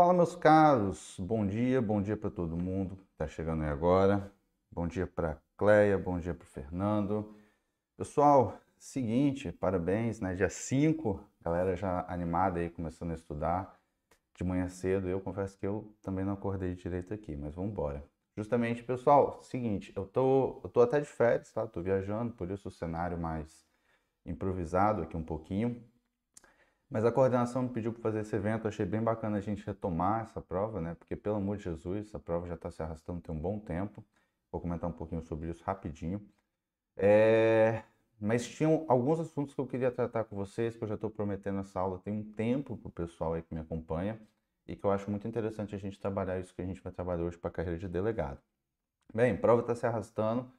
Fala, meus caros. Bom dia, bom dia para todo mundo que está chegando aí agora. Bom dia para Cleia, bom dia para Fernando. Pessoal, seguinte, parabéns, né? Dia 5, galera já animada aí, começando a estudar de manhã cedo. Eu confesso que eu também não acordei direito aqui, mas vamos embora. Justamente, pessoal, seguinte, eu tô, eu tô até de férias, tá? Tô viajando, por isso o cenário mais improvisado aqui um pouquinho. Mas a coordenação me pediu para fazer esse evento, achei bem bacana a gente retomar essa prova, né? Porque, pelo amor de Jesus, essa prova já está se arrastando tem um bom tempo. Vou comentar um pouquinho sobre isso rapidinho. É... Mas tinham alguns assuntos que eu queria tratar com vocês, que eu já estou prometendo essa aula tem um tempo para o pessoal aí que me acompanha e que eu acho muito interessante a gente trabalhar isso que a gente vai trabalhar hoje para a carreira de delegado. Bem, prova está se arrastando.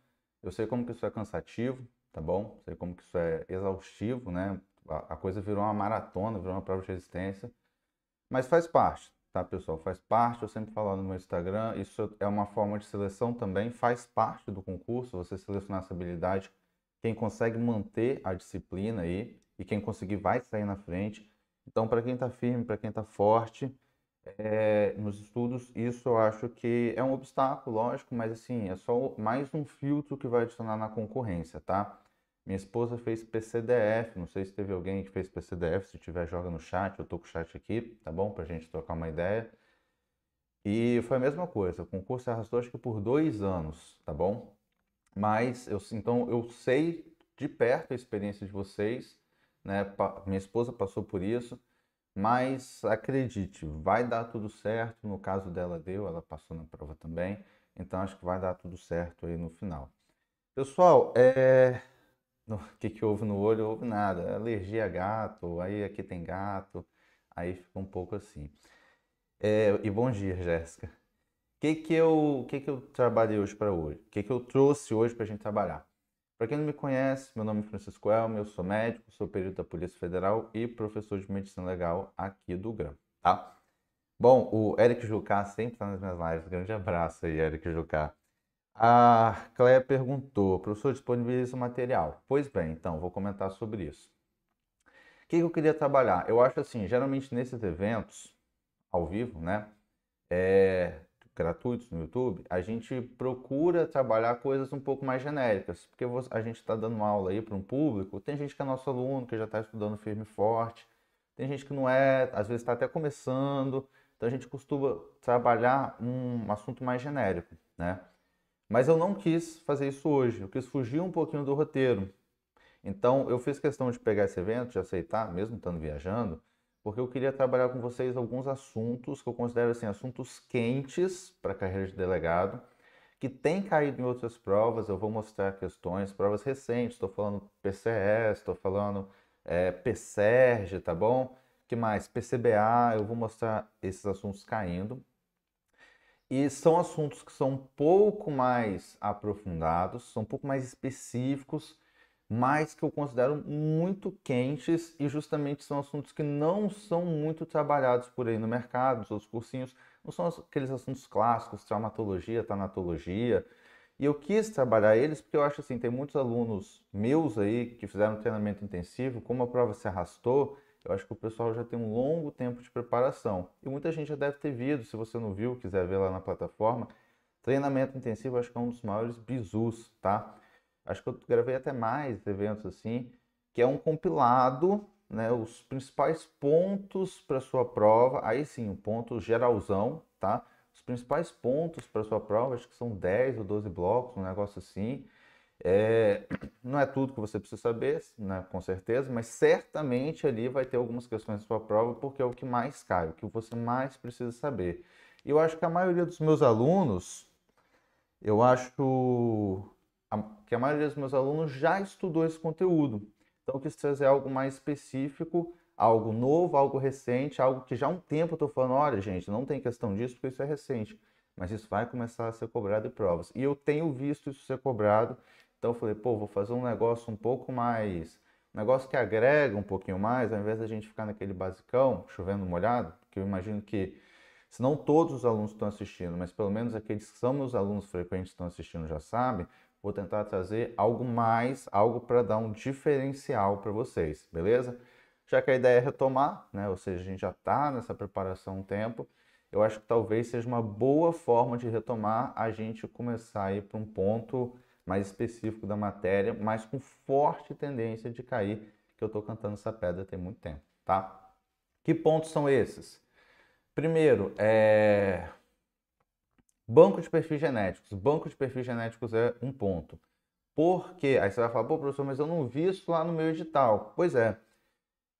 Eu sei como que isso é cansativo, tá bom? Sei como que isso é exaustivo, né? a coisa virou uma maratona, virou uma prova de resistência. Mas faz parte, tá, pessoal? Faz parte, eu sempre falo no meu Instagram, isso é uma forma de seleção também, faz parte do concurso, você selecionar essa habilidade. Quem consegue manter a disciplina aí e quem conseguir vai sair na frente. Então, para quem está firme, para quem está forte é, nos estudos, isso eu acho que é um obstáculo, lógico, mas assim, é só mais um filtro que vai adicionar na concorrência, tá? Minha esposa fez PCDF, não sei se teve alguém que fez PCDF, se tiver joga no chat, eu tô com o chat aqui, tá bom? Pra gente trocar uma ideia. E foi a mesma coisa, o concurso arrastou acho que por dois anos, tá bom? Mas, eu, então, eu sei de perto a experiência de vocês, né? Pa minha esposa passou por isso, mas acredite, vai dar tudo certo, no caso dela deu, ela passou na prova também, então acho que vai dar tudo certo aí no final. Pessoal, é... o que, que houve no olho? Houve nada. Alergia a gato, aí aqui tem gato, aí fica um pouco assim. É, e bom dia, Jéssica. O que, que, eu, que, que eu trabalhei hoje para hoje? O que, que eu trouxe hoje para a gente trabalhar? Para quem não me conhece, meu nome é Francisco Elmo, eu sou médico, sou perito da Polícia Federal e professor de medicina legal aqui do GRAM, tá? Bom, o Eric Jucá sempre está nas minhas lives. Grande abraço aí, Eric Jucá. A Cléia perguntou, professor, disponibiliza o material. Pois bem, então, vou comentar sobre isso. O que eu queria trabalhar? Eu acho assim, geralmente nesses eventos, ao vivo, né? É, gratuitos no YouTube, a gente procura trabalhar coisas um pouco mais genéricas, porque a gente está dando aula aí para um público, tem gente que é nosso aluno, que já está estudando firme e forte, tem gente que não é, às vezes está até começando, então a gente costuma trabalhar um assunto mais genérico, né? Mas eu não quis fazer isso hoje, eu quis fugir um pouquinho do roteiro. Então eu fiz questão de pegar esse evento, de aceitar, mesmo estando viajando, porque eu queria trabalhar com vocês alguns assuntos que eu considero assim assuntos quentes para a carreira de delegado, que tem caído em outras provas. Eu vou mostrar questões, provas recentes. Estou falando PCS, estou falando é, PSERG, tá bom? Que mais? PCBA. Eu vou mostrar esses assuntos caindo. E são assuntos que são um pouco mais aprofundados, são um pouco mais específicos, mas que eu considero muito quentes e justamente são assuntos que não são muito trabalhados por aí no mercado, nos outros cursinhos. Não são aqueles assuntos clássicos, traumatologia, tanatologia. E eu quis trabalhar eles porque eu acho assim, tem muitos alunos meus aí que fizeram treinamento intensivo, como a prova se arrastou, eu acho que o pessoal já tem um longo tempo de preparação. E muita gente já deve ter visto, se você não viu, quiser ver lá na plataforma. Treinamento intensivo, acho que é um dos maiores bizus, tá? Acho que eu gravei até mais eventos assim, que é um compilado, né? Os principais pontos para sua prova, aí sim, o um ponto geralzão, tá? Os principais pontos para sua prova, acho que são 10 ou 12 blocos, um negócio assim é, não é tudo que você precisa saber, né, com certeza, mas certamente ali vai ter algumas questões da sua prova, porque é o que mais cai, o que você mais precisa saber. E eu acho que a maioria dos meus alunos, eu acho que a maioria dos meus alunos já estudou esse conteúdo. Então, eu quis trazer algo mais específico, algo novo, algo recente, algo que já há um tempo eu estou falando, olha, gente, não tem questão disso porque isso é recente. Mas isso vai começar a ser cobrado em provas. E eu tenho visto isso ser cobrado então eu falei, pô, vou fazer um negócio um pouco mais. Um negócio que agrega um pouquinho mais, ao invés da gente ficar naquele basicão, chovendo molhado, porque eu imagino que, se não todos os alunos estão assistindo, mas pelo menos aqueles que são meus alunos frequentes estão assistindo já sabem, vou tentar trazer algo mais, algo para dar um diferencial para vocês, beleza? Já que a ideia é retomar, né? ou seja, a gente já está nessa preparação há um tempo, eu acho que talvez seja uma boa forma de retomar a gente começar a ir para um ponto mais específico da matéria, mas com forte tendência de cair, que eu estou cantando essa pedra tem muito tempo, tá? Que pontos são esses? Primeiro, é... banco de perfis genéticos. Banco de perfis genéticos é um ponto. Por quê? Aí você vai falar, pô, professor, mas eu não vi isso lá no meu edital. Pois é.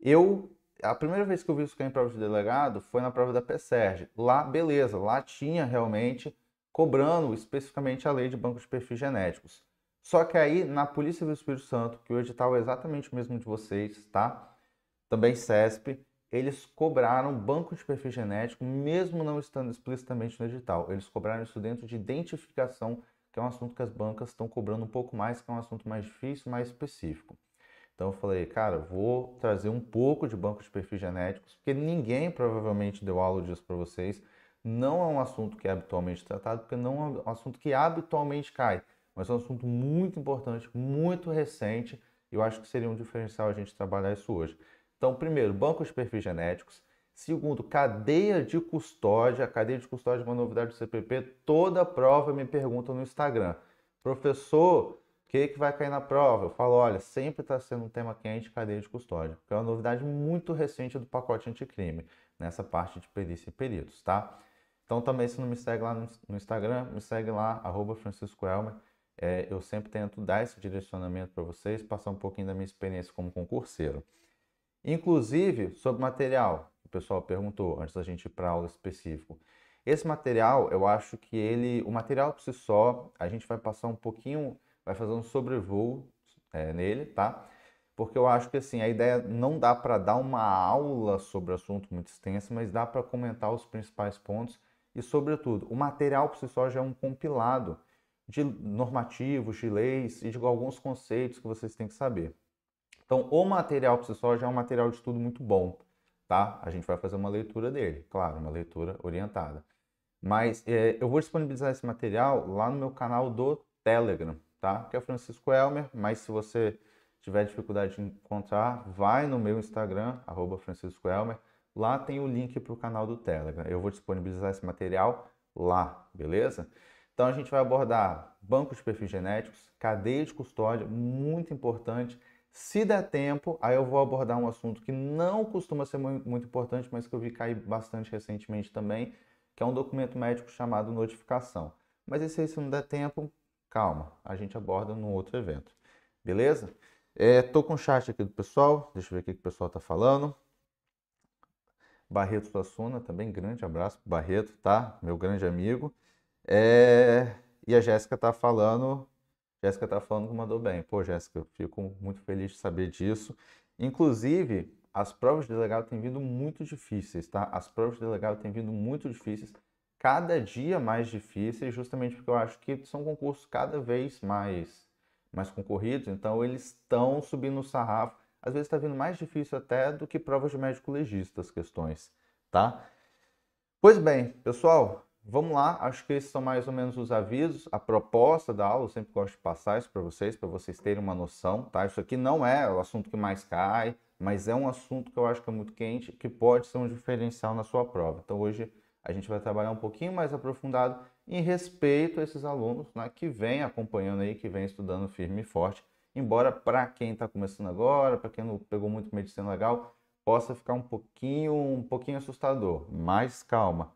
Eu, a primeira vez que eu vi isso que em prova de delegado foi na prova da PSERG. Lá, beleza, lá tinha realmente cobrando especificamente a lei de banco de perfis genéticos. Só que aí, na Polícia do Espírito Santo, que tá o edital é exatamente o mesmo de vocês, tá? Também CESP, eles cobraram banco de perfil genético, mesmo não estando explicitamente no edital. Eles cobraram isso dentro de identificação, que é um assunto que as bancas estão cobrando um pouco mais, que é um assunto mais difícil, mais específico. Então eu falei, cara, vou trazer um pouco de banco de perfis genéticos, porque ninguém provavelmente deu aula disso para vocês. Não é um assunto que é habitualmente tratado, porque não é um assunto que habitualmente cai, mas é um assunto muito importante, muito recente, e eu acho que seria um diferencial a gente trabalhar isso hoje. Então, primeiro, bancos de perfis genéticos. Segundo, cadeia de custódia. A cadeia de custódia é uma novidade do CPP. Toda prova me pergunta no Instagram. Professor, o que, que vai cair na prova? Eu falo, olha, sempre está sendo um tema quente cadeia de custódia. Que é uma novidade muito recente do pacote anticrime, nessa parte de perícia e peritos, tá? Então também se não me segue lá no Instagram, me segue lá, arroba Francisco Elmer. É, eu sempre tento dar esse direcionamento para vocês, passar um pouquinho da minha experiência como concurseiro. Inclusive, sobre material, o pessoal perguntou antes da gente ir para aula específico. Esse material, eu acho que ele, o material por si só, a gente vai passar um pouquinho, vai fazer um sobrevoo é, nele, tá? Porque eu acho que assim, a ideia não dá para dar uma aula sobre o assunto muito extensa, mas dá para comentar os principais pontos e, sobretudo, o material por si só já é um compilado de normativos, de leis e de alguns conceitos que vocês têm que saber. Então, o material por si só já é um material de estudo muito bom, tá? A gente vai fazer uma leitura dele, claro, uma leitura orientada. Mas é, eu vou disponibilizar esse material lá no meu canal do Telegram, tá? Que é Francisco Elmer, mas se você tiver dificuldade de encontrar, vai no meu Instagram, arroba Francisco Elmer, Lá tem o link para o canal do Telegram. Eu vou disponibilizar esse material lá, beleza? Então a gente vai abordar bancos de perfis genéticos, cadeia de custódia, muito importante. Se der tempo, aí eu vou abordar um assunto que não costuma ser muito importante, mas que eu vi cair bastante recentemente também, que é um documento médico chamado notificação. Mas esse aí, se não der tempo, calma, a gente aborda num outro evento. Beleza? É, com o chat aqui do pessoal, deixa eu ver o que o pessoal está falando. Barreto Tassuna, também grande abraço pro Barreto, tá? Meu grande amigo. É... E a Jéssica tá falando, Jéssica tá falando que mandou bem. Pô, Jéssica, eu fico muito feliz de saber disso. Inclusive, as provas de delegado têm vindo muito difíceis, tá? As provas de delegado têm vindo muito difíceis, cada dia mais difíceis, justamente porque eu acho que são concursos cada vez mais mais concorridos, então eles estão subindo o sarrafo às vezes está vindo mais difícil até do que provas de médico legista as questões, tá? Pois bem, pessoal, vamos lá. Acho que esses são mais ou menos os avisos, a proposta da aula. Eu sempre gosto de passar isso para vocês, para vocês terem uma noção, tá? Isso aqui não é o assunto que mais cai, mas é um assunto que eu acho que é muito quente, que pode ser um diferencial na sua prova. Então hoje a gente vai trabalhar um pouquinho mais aprofundado em respeito a esses alunos né, que vem acompanhando aí, que vem estudando firme e forte Embora para quem está começando agora, para quem não pegou muito medicina legal, possa ficar um pouquinho, um pouquinho assustador, mas calma,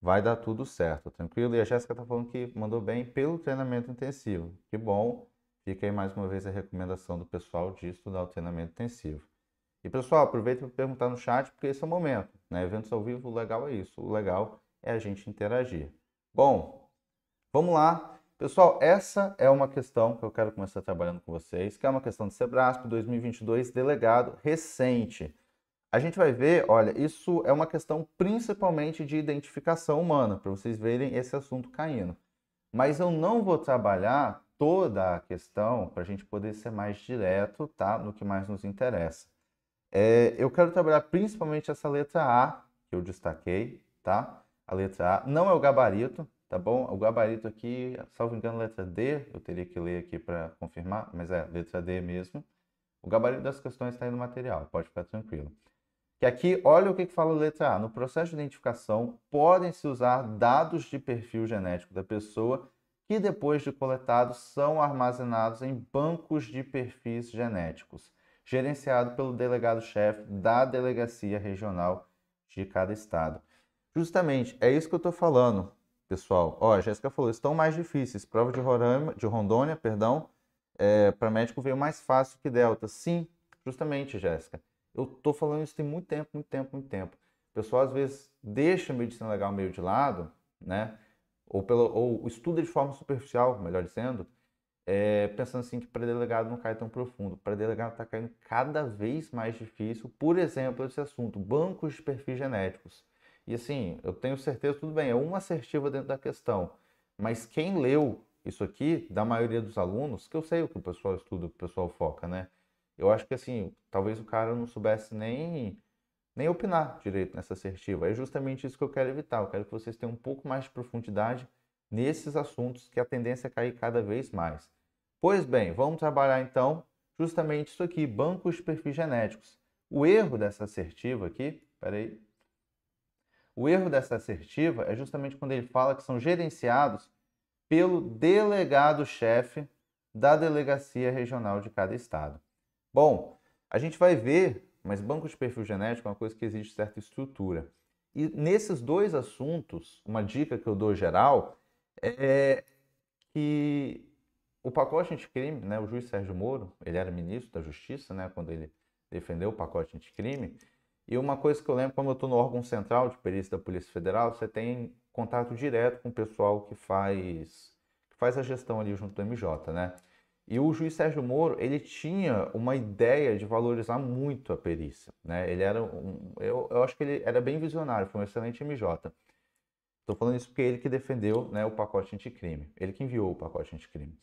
vai dar tudo certo, tranquilo? E a Jéssica está falando que mandou bem pelo treinamento intensivo. Que bom. Fica aí mais uma vez a recomendação do pessoal de estudar o treinamento intensivo. E pessoal, aproveita para perguntar no chat, porque esse é o momento. Né? Eventos ao vivo, o legal é isso. O legal é a gente interagir. Bom, vamos lá. Pessoal, essa é uma questão que eu quero começar trabalhando com vocês, que é uma questão de Sebrasp 2022, delegado recente. A gente vai ver, olha, isso é uma questão principalmente de identificação humana, para vocês verem esse assunto caindo. Mas eu não vou trabalhar toda a questão para a gente poder ser mais direto, tá? No que mais nos interessa. É, eu quero trabalhar principalmente essa letra A, que eu destaquei, tá? A letra A não é o gabarito, tá bom? O gabarito aqui, salvo engano, letra D, eu teria que ler aqui para confirmar, mas é letra D mesmo. O gabarito das questões está aí no material, pode ficar tranquilo. Que aqui, olha o que, que fala a letra A. No processo de identificação, podem-se usar dados de perfil genético da pessoa que, depois de coletados, são armazenados em bancos de perfis genéticos, gerenciado pelo delegado-chefe da delegacia regional de cada estado. Justamente, é isso que eu estou falando pessoal. Ó, a Jéssica falou, estão mais difíceis. Prova de, Roraima, de Rondônia, perdão, é, para médico veio mais fácil que Delta. Sim, justamente, Jéssica. Eu tô falando isso tem muito tempo, muito tempo, muito tempo. O pessoal às vezes deixa a medicina legal meio de lado, né? Ou, pelo, ou estuda de forma superficial, melhor dizendo, é, pensando assim que para delegado não cai tão profundo. Para delegado está caindo cada vez mais difícil, por exemplo, esse assunto, bancos de perfis genéticos. E assim, eu tenho certeza, tudo bem, é uma assertiva dentro da questão. Mas quem leu isso aqui, da maioria dos alunos, que eu sei o que o pessoal estuda, o que o pessoal foca, né? Eu acho que assim, talvez o cara não soubesse nem, nem opinar direito nessa assertiva. É justamente isso que eu quero evitar. Eu quero que vocês tenham um pouco mais de profundidade nesses assuntos que a tendência é cair cada vez mais. Pois bem, vamos trabalhar então justamente isso aqui, bancos de perfis genéticos. O erro dessa assertiva aqui, peraí, o erro dessa assertiva é justamente quando ele fala que são gerenciados pelo delegado-chefe da delegacia regional de cada estado. Bom, a gente vai ver, mas banco de perfil genético é uma coisa que exige certa estrutura. E nesses dois assuntos, uma dica que eu dou geral é que o pacote anticrime, né, o juiz Sérgio Moro, ele era ministro da Justiça né, quando ele defendeu o pacote anticrime, e uma coisa que eu lembro, quando eu estou no órgão central de perícia da Polícia Federal, você tem contato direto com o pessoal que faz, que faz a gestão ali junto do MJ, né? E o juiz Sérgio Moro, ele tinha uma ideia de valorizar muito a perícia, né? Ele era um, eu, eu acho que ele era bem visionário, foi um excelente MJ. Estou falando isso porque é ele que defendeu né, o pacote anticrime, ele que enviou o pacote anticrime.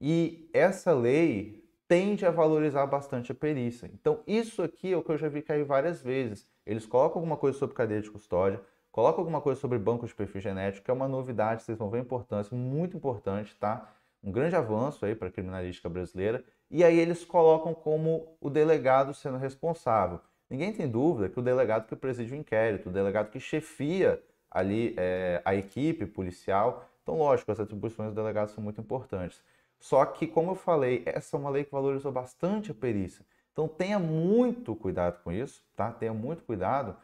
E essa lei tende a valorizar bastante a perícia. Então, isso aqui é o que eu já vi cair várias vezes. Eles colocam alguma coisa sobre cadeia de custódia, colocam alguma coisa sobre banco de perfil genético, que é uma novidade, vocês vão ver a importância, muito importante, tá? Um grande avanço aí para a criminalística brasileira. E aí eles colocam como o delegado sendo responsável. Ninguém tem dúvida que o delegado que preside o inquérito, o delegado que chefia ali é, a equipe policial. Então, lógico, as atribuições do delegado são muito importantes. Só que, como eu falei, essa é uma lei que valorizou bastante a perícia. Então tenha muito cuidado com isso, tá? Tenha muito cuidado,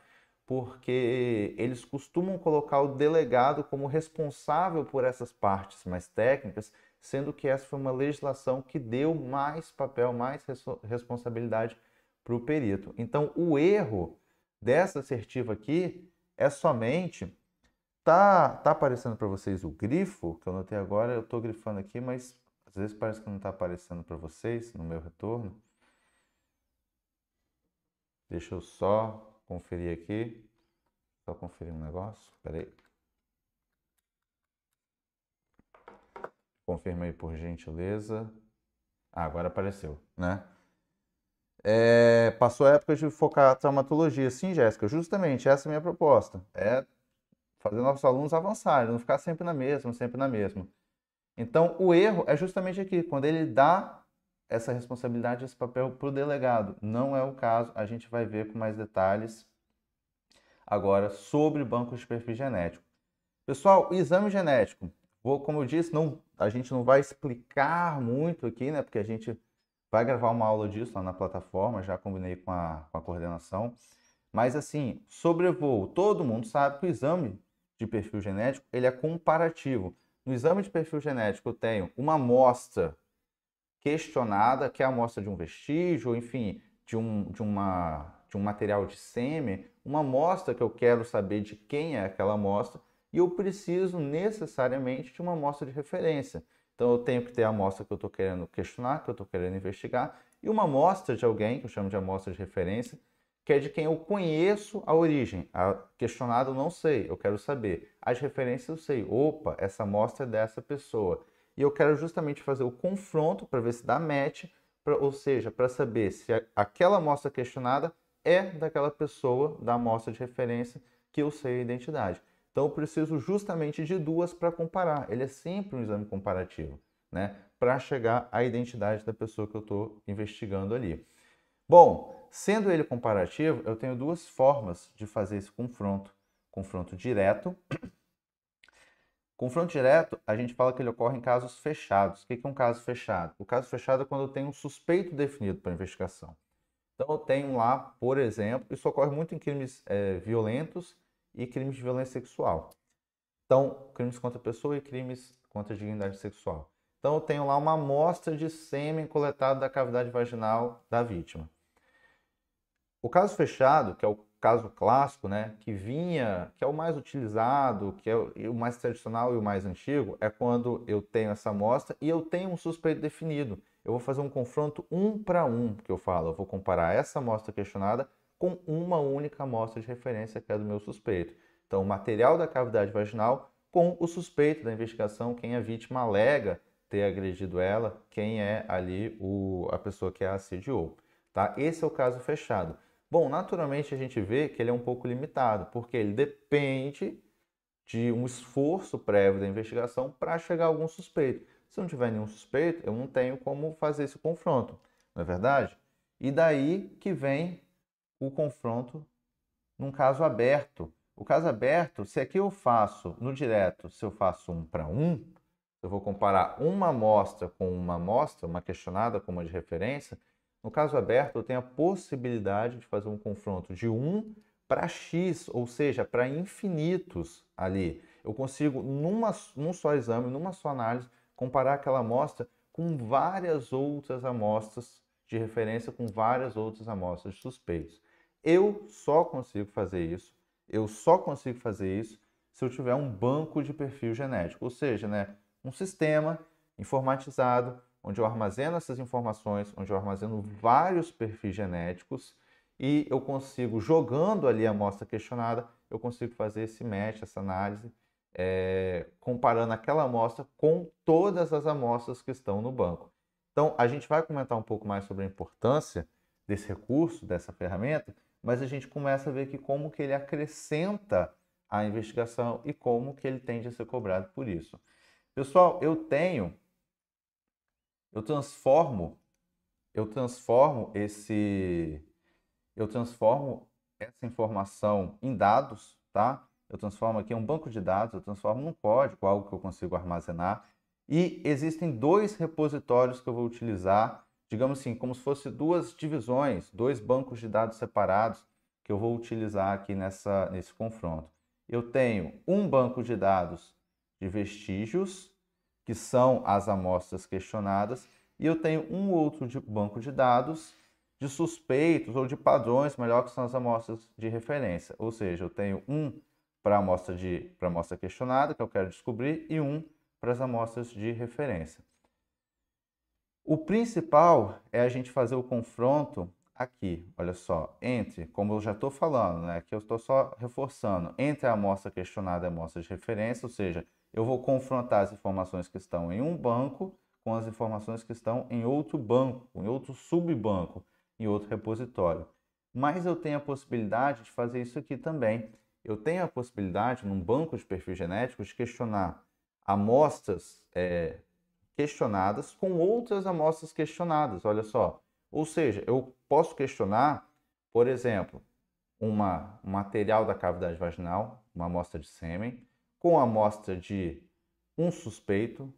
porque eles costumam colocar o delegado como responsável por essas partes mais técnicas, sendo que essa foi uma legislação que deu mais papel, mais responsabilidade para o perito. Então o erro dessa assertiva aqui é somente tá tá aparecendo para vocês o grifo que eu notei agora, eu estou grifando aqui, mas às vezes parece que não está aparecendo para vocês no meu retorno. Deixa eu só conferir aqui. Só conferir um negócio. Espera aí. Confirma aí por gentileza. Ah, agora apareceu, né? É, passou a época de focar a traumatologia. Sim, Jéssica, justamente essa é a minha proposta. É fazer nossos alunos avançarem, não ficar sempre na mesma, sempre na mesma. Então, o erro é justamente aqui, quando ele dá essa responsabilidade, esse papel para o delegado. Não é o caso, a gente vai ver com mais detalhes agora sobre bancos de perfil genético. Pessoal, o exame genético, vou, como eu disse, não, a gente não vai explicar muito aqui, né? Porque a gente vai gravar uma aula disso lá na plataforma, já combinei com a, com a coordenação. Mas assim, sobrevoo, todo mundo sabe que o exame de perfil genético ele é comparativo. No exame de perfil genético, eu tenho uma amostra questionada, que é a amostra de um vestígio, enfim, de um, de uma, de um material de sêmen, uma amostra que eu quero saber de quem é aquela amostra, e eu preciso necessariamente de uma amostra de referência. Então eu tenho que ter a amostra que eu estou querendo questionar, que eu estou querendo investigar, e uma amostra de alguém, que eu chamo de amostra de referência, que é de quem eu conheço a origem. A questionado não sei, eu quero saber. As referências eu sei. Opa, essa amostra é dessa pessoa. E eu quero justamente fazer o confronto para ver se dá match, pra, ou seja, para saber se a, aquela amostra questionada é daquela pessoa da amostra de referência que eu sei a identidade. Então eu preciso justamente de duas para comparar. Ele é sempre um exame comparativo, né? Para chegar à identidade da pessoa que eu estou investigando ali. Bom, sendo ele comparativo, eu tenho duas formas de fazer esse confronto. Confronto direto. Confronto direto, a gente fala que ele ocorre em casos fechados. O que é um caso fechado? O caso fechado é quando eu tenho um suspeito definido para investigação. Então, eu tenho lá, por exemplo, isso ocorre muito em crimes é, violentos e crimes de violência sexual. Então, crimes contra a pessoa e crimes contra a dignidade sexual. Então, eu tenho lá uma amostra de sêmen coletado da cavidade vaginal da vítima. O caso fechado, que é o caso clássico, né, que vinha, que é o mais utilizado, que é o mais tradicional e o mais antigo, é quando eu tenho essa amostra e eu tenho um suspeito definido. Eu vou fazer um confronto um para um, que eu falo, eu vou comparar essa amostra questionada com uma única amostra de referência que é do meu suspeito. Então, o material da cavidade vaginal com o suspeito da investigação, quem a é vítima alega ter agredido ela, quem é ali o, a pessoa que a assediou. Tá? Esse é o caso fechado. Bom, naturalmente a gente vê que ele é um pouco limitado, porque ele depende de um esforço prévio da investigação para chegar a algum suspeito. Se não tiver nenhum suspeito, eu não tenho como fazer esse confronto, não é verdade? E daí que vem o confronto num caso aberto. O caso aberto, se aqui eu faço no direto, se eu faço um para um, eu vou comparar uma amostra com uma amostra, uma questionada com uma de referência, no caso aberto, eu tenho a possibilidade de fazer um confronto de 1 para x, ou seja, para infinitos ali. Eu consigo, numa, num só exame, numa só análise, comparar aquela amostra com várias outras amostras de referência, com várias outras amostras de suspeitos. Eu só consigo fazer isso, eu só consigo fazer isso se eu tiver um banco de perfil genético, ou seja, né, um sistema informatizado onde eu armazeno essas informações, onde eu armazeno vários perfis genéticos e eu consigo, jogando ali a amostra questionada, eu consigo fazer esse match, essa análise, é, comparando aquela amostra com todas as amostras que estão no banco. Então, a gente vai comentar um pouco mais sobre a importância desse recurso, dessa ferramenta, mas a gente começa a ver que como que ele acrescenta a investigação e como que ele tende a ser cobrado por isso. Pessoal, eu tenho eu transformo, eu transformo esse, eu transformo essa informação em dados, tá? Eu transformo aqui um banco de dados, eu transformo num código, algo que eu consigo armazenar. E existem dois repositórios que eu vou utilizar, digamos assim, como se fosse duas divisões, dois bancos de dados separados que eu vou utilizar aqui nessa, nesse confronto. Eu tenho um banco de dados de vestígios que são as amostras questionadas, e eu tenho um outro de banco de dados de suspeitos ou de padrões, melhor que são as amostras de referência. Ou seja, eu tenho um para a amostra, de, amostra questionada, que eu quero descobrir, e um para as amostras de referência. O principal é a gente fazer o confronto aqui, olha só, entre, como eu já estou falando, né, que eu estou só reforçando, entre a amostra questionada e a amostra de referência, ou seja, eu vou confrontar as informações que estão em um banco com as informações que estão em outro banco, em outro subbanco, em outro repositório. Mas eu tenho a possibilidade de fazer isso aqui também. Eu tenho a possibilidade, num banco de perfil genético, de questionar amostras é, questionadas com outras amostras questionadas, olha só. Ou seja, eu posso questionar, por exemplo, uma, um material da cavidade vaginal, uma amostra de sêmen, com a amostra de um suspeito,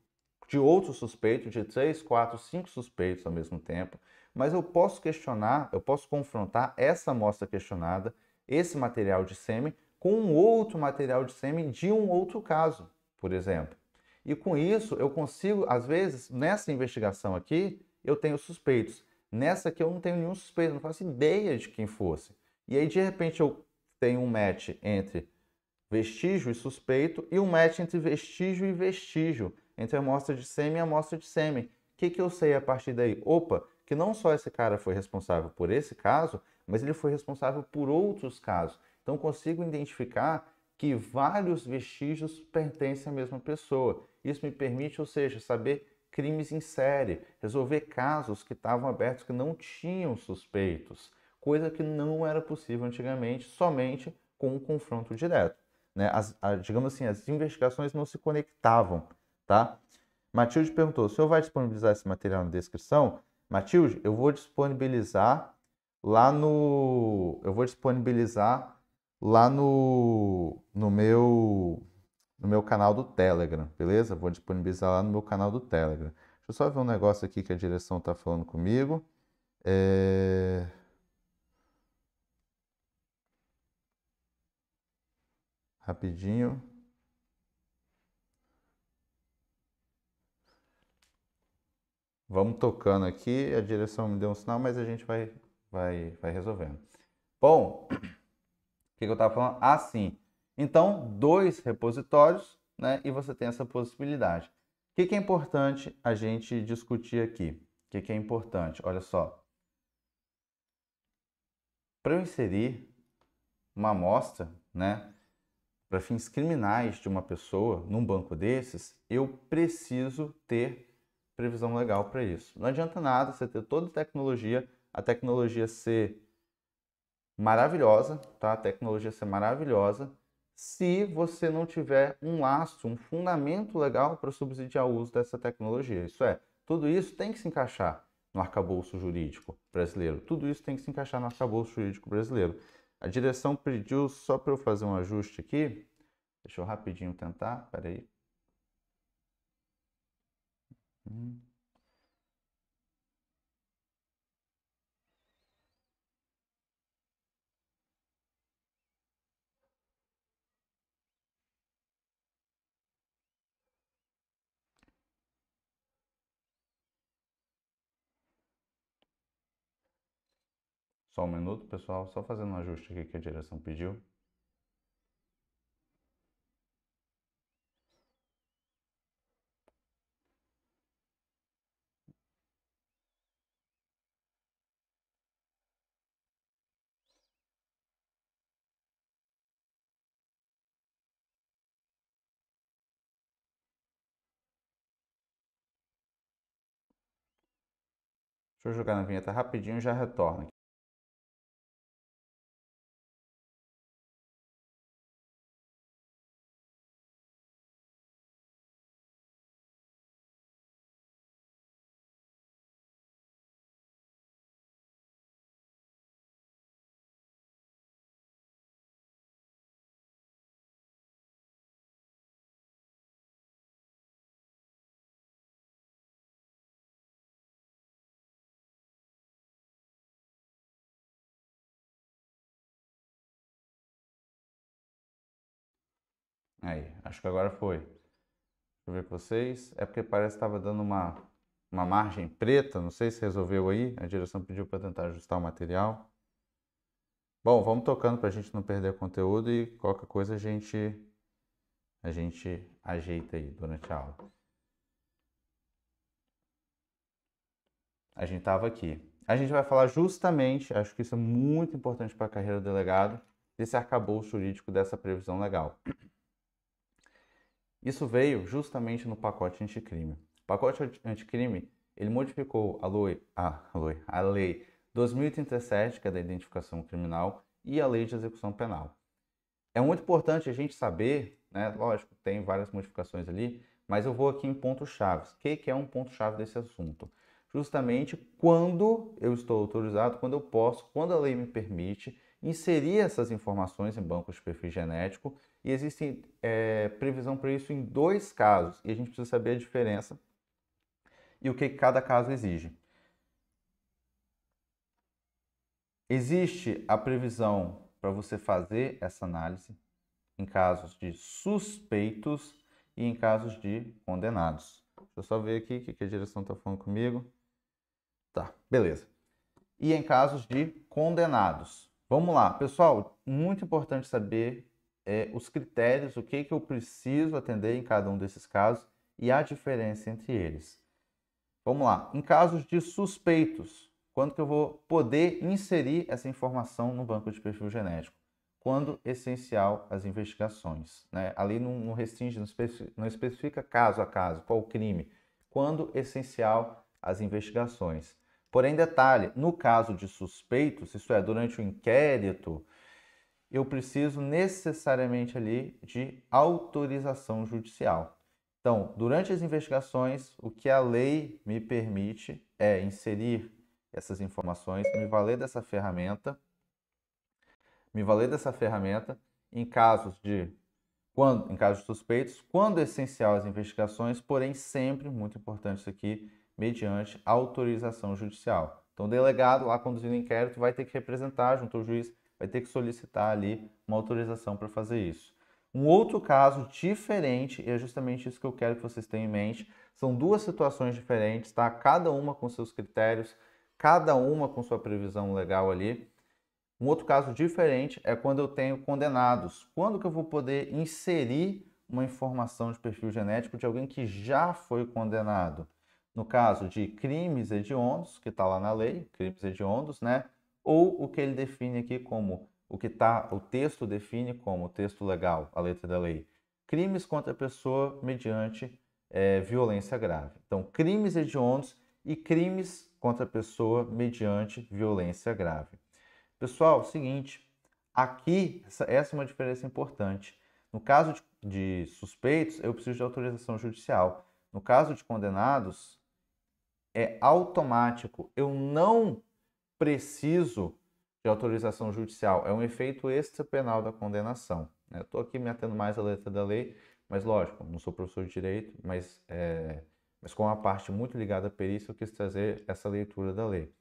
de outro suspeito, de três, quatro, cinco suspeitos ao mesmo tempo, mas eu posso questionar, eu posso confrontar essa amostra questionada, esse material de sêmen, com um outro material de sêmen de um outro caso, por exemplo. E com isso eu consigo, às vezes, nessa investigação aqui, eu tenho suspeitos. Nessa aqui eu não tenho nenhum suspeito, não faço ideia de quem fosse. E aí, de repente, eu tenho um match entre vestígio e suspeito, e um match entre vestígio e vestígio, entre amostra de sêmen e amostra de sêmen. O que, que eu sei a partir daí? Opa, que não só esse cara foi responsável por esse caso, mas ele foi responsável por outros casos. Então consigo identificar que vários vestígios pertencem à mesma pessoa. Isso me permite, ou seja, saber crimes em série, resolver casos que estavam abertos que não tinham suspeitos, coisa que não era possível antigamente somente com um confronto direto. Né? As, a, digamos assim, as investigações não se conectavam, tá? Matilde perguntou, o senhor vai disponibilizar esse material na descrição? Matilde, eu vou disponibilizar lá no... Eu vou disponibilizar lá no, no meu no meu canal do Telegram, beleza? Vou disponibilizar lá no meu canal do Telegram. Deixa eu só ver um negócio aqui que a direção está falando comigo. É... rapidinho. Vamos tocando aqui, a direção me deu um sinal, mas a gente vai, vai, vai resolvendo. Bom, o que, eu estava falando? Ah, sim. Então, dois repositórios, né? E você tem essa possibilidade. O que, que é importante a gente discutir aqui? O que, que é importante? Olha só. Para eu inserir uma amostra, né? para fins criminais de uma pessoa num banco desses, eu preciso ter previsão legal para isso. Não adianta nada você ter toda a tecnologia, a tecnologia ser maravilhosa, tá? A tecnologia ser maravilhosa, se você não tiver um laço, um fundamento legal para subsidiar o uso dessa tecnologia. Isso é, tudo isso tem que se encaixar no arcabouço jurídico brasileiro. Tudo isso tem que se encaixar no arcabouço jurídico brasileiro. A direção pediu só para eu fazer um ajuste aqui. Deixa eu rapidinho tentar, peraí. Hum. Só um minuto, pessoal, só fazendo um ajuste aqui que a direção pediu. Deixa eu jogar na vinheta rapidinho e já retorno. Acho que agora foi. Deixa eu ver com vocês. É porque parece que estava dando uma, uma margem preta, não sei se resolveu aí. A direção pediu para tentar ajustar o material. Bom, vamos tocando para a gente não perder conteúdo e qualquer coisa a gente a gente ajeita aí durante a aula. A gente estava aqui. A gente vai falar justamente, acho que isso é muito importante para a carreira do delegado, desse arcabouço jurídico dessa previsão legal. Isso veio justamente no pacote anticrime. O pacote anticrime ele modificou a lei, a, a lei 2037, que é da identificação criminal, e a lei de execução penal. É muito importante a gente saber, né? lógico, tem várias modificações ali, mas eu vou aqui em pontos chave O que é um ponto chave desse assunto? Justamente quando eu estou autorizado, quando eu posso, quando a lei me permite inserir essas informações em bancos de perfil genético e existe é, previsão para isso em dois casos e a gente precisa saber a diferença e o que cada caso exige. Existe a previsão para você fazer essa análise em casos de suspeitos e em casos de condenados. Deixa eu só ver aqui o que a direção está falando comigo. Tá, beleza. E em casos de condenados. Vamos lá, pessoal, muito importante saber é, os critérios, o que, que eu preciso atender em cada um desses casos e a diferença entre eles. Vamos lá, em casos de suspeitos, quando que eu vou poder inserir essa informação no banco de perfil genético? Quando essencial as investigações. Né? Ali não, não restringe, não especifica, não especifica caso a caso, qual o crime. Quando essencial as investigações. Porém, detalhe: no caso de suspeitos, isso é, durante o inquérito, eu preciso necessariamente ali de autorização judicial. Então, durante as investigações, o que a lei me permite é inserir essas informações, me valer dessa ferramenta, me valer dessa ferramenta em casos de quando, em casos de suspeitos, quando é essencial as investigações, porém sempre muito importante isso aqui, mediante autorização judicial. Então, o delegado lá conduzindo o inquérito vai ter que representar junto ao juiz, vai ter que solicitar ali uma autorização para fazer isso. Um outro caso diferente, e é justamente isso que eu quero que vocês tenham em mente, são duas situações diferentes, tá? Cada uma com seus critérios, cada uma com sua previsão legal ali. Um outro caso diferente é quando eu tenho condenados. Quando que eu vou poder inserir uma informação de perfil genético de alguém que já foi condenado? no caso de crimes hediondos, que está lá na lei, crimes hediondos, né? Ou o que ele define aqui como o que tá, o texto define como o texto legal, a letra da lei, crimes contra a pessoa mediante é, violência grave. Então, crimes hediondos e crimes contra a pessoa mediante violência grave. Pessoal, é seguinte, aqui essa, essa é uma diferença importante. No caso de, de suspeitos, eu preciso de autorização judicial. No caso de condenados, é automático. Eu não preciso de autorização judicial. É um efeito extrapenal da condenação. Estou né? aqui me atendo mais à letra da lei, mas lógico, não sou professor de direito, mas, é, mas com a parte muito ligada à perícia, eu quis trazer essa leitura da lei.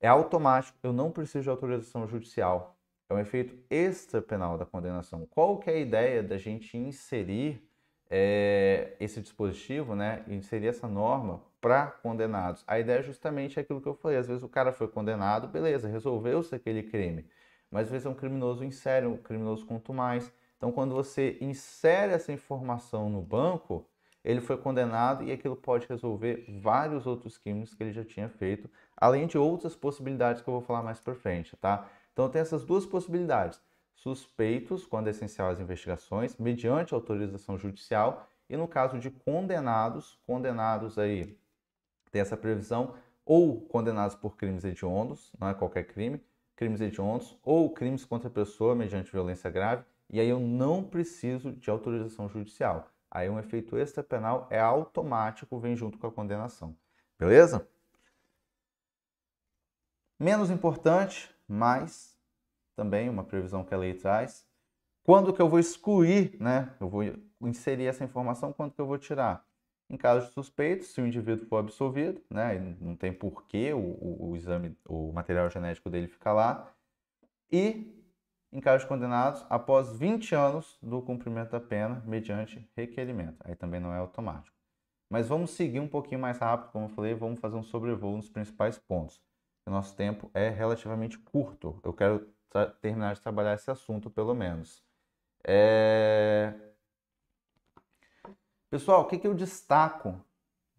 É automático, eu não preciso de autorização judicial. É um efeito extrapenal da condenação. Qual que é a ideia da gente inserir é, esse dispositivo, né? inserir essa norma para condenados. A ideia é justamente aquilo que eu falei. Às vezes o cara foi condenado, beleza, resolveu-se aquele crime. Mas às vezes é um criminoso insério, um criminoso quanto mais. Então, quando você insere essa informação no banco, ele foi condenado e aquilo pode resolver vários outros crimes que ele já tinha feito, além de outras possibilidades que eu vou falar mais para frente, tá? Então, tem essas duas possibilidades: suspeitos, quando é essencial as investigações, mediante autorização judicial, e no caso de condenados, condenados aí tem essa previsão, ou condenados por crimes hediondos, não é qualquer crime, crimes hediondos, ou crimes contra a pessoa mediante violência grave, e aí eu não preciso de autorização judicial. Aí um efeito extrapenal é automático, vem junto com a condenação. Beleza? Menos importante, mas também uma previsão que a lei traz. Quando que eu vou excluir, né? Eu vou inserir essa informação, quando que eu vou tirar? Em caso de suspeito, se o indivíduo for absolvido, né, não tem porquê o, o, o, exame, o material genético dele ficar lá. E em caso de condenados, após 20 anos do cumprimento da pena, mediante requerimento. Aí também não é automático. Mas vamos seguir um pouquinho mais rápido, como eu falei, vamos fazer um sobrevoo nos principais pontos. O nosso tempo é relativamente curto. Eu quero terminar de trabalhar esse assunto, pelo menos. É... Pessoal, o que, que eu destaco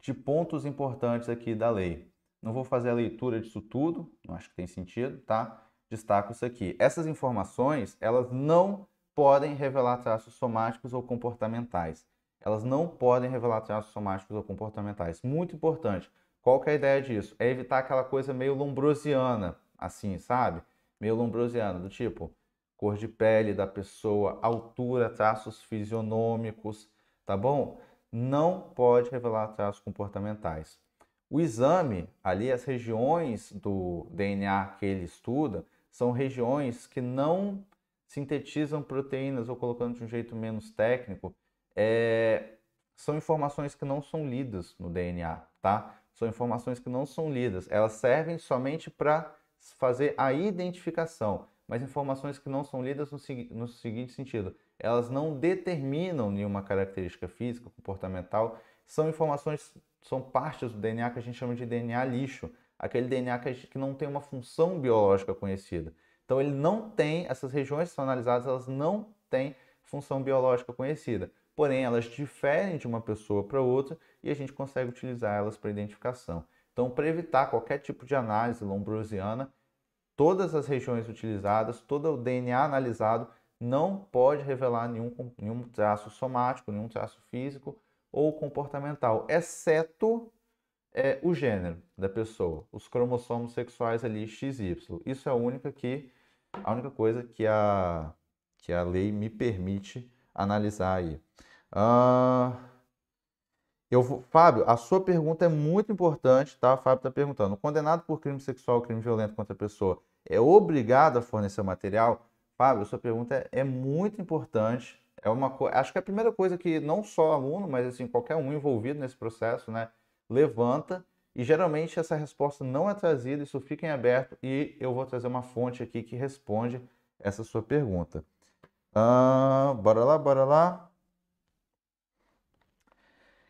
de pontos importantes aqui da lei? Não vou fazer a leitura disso tudo, não acho que tem sentido, tá? Destaco isso aqui. Essas informações, elas não podem revelar traços somáticos ou comportamentais. Elas não podem revelar traços somáticos ou comportamentais. Muito importante. Qual que é a ideia disso? É evitar aquela coisa meio lombrosiana, assim, sabe? Meio lombrosiana, do tipo cor de pele da pessoa, altura, traços fisionômicos, tá bom? Não pode revelar traços comportamentais. O exame, ali, as regiões do DNA que ele estuda, são regiões que não sintetizam proteínas, ou colocando de um jeito menos técnico, é, são informações que não são lidas no DNA, tá? São informações que não são lidas. Elas servem somente para fazer a identificação, mas informações que não são lidas no, no seguinte sentido: elas não determinam nenhuma característica física, comportamental, são informações, são partes do DNA que a gente chama de DNA lixo, aquele DNA que, gente, que não tem uma função biológica conhecida. Então ele não tem, essas regiões que são analisadas, elas não têm função biológica conhecida. Porém, elas diferem de uma pessoa para outra e a gente consegue utilizar elas para identificação. Então, para evitar qualquer tipo de análise lombrosiana, todas as regiões utilizadas, todo o DNA analisado não pode revelar nenhum, nenhum traço somático, nenhum traço físico ou comportamental, exceto é, o gênero da pessoa, os cromossomos sexuais ali XY. Isso é a única que a única coisa que a que a lei me permite analisar aí. Uh, eu Fábio, a sua pergunta é muito importante, tá? O Fábio está perguntando: o condenado por crime sexual, crime violento contra a pessoa, é obrigado a fornecer material? Fábio, sua pergunta é, é muito importante. É uma acho que é a primeira coisa que não só aluno, mas assim qualquer um envolvido nesse processo, né, levanta e geralmente essa resposta não é trazida, isso fica em aberto e eu vou trazer uma fonte aqui que responde essa sua pergunta. Uh, bora lá, bora lá.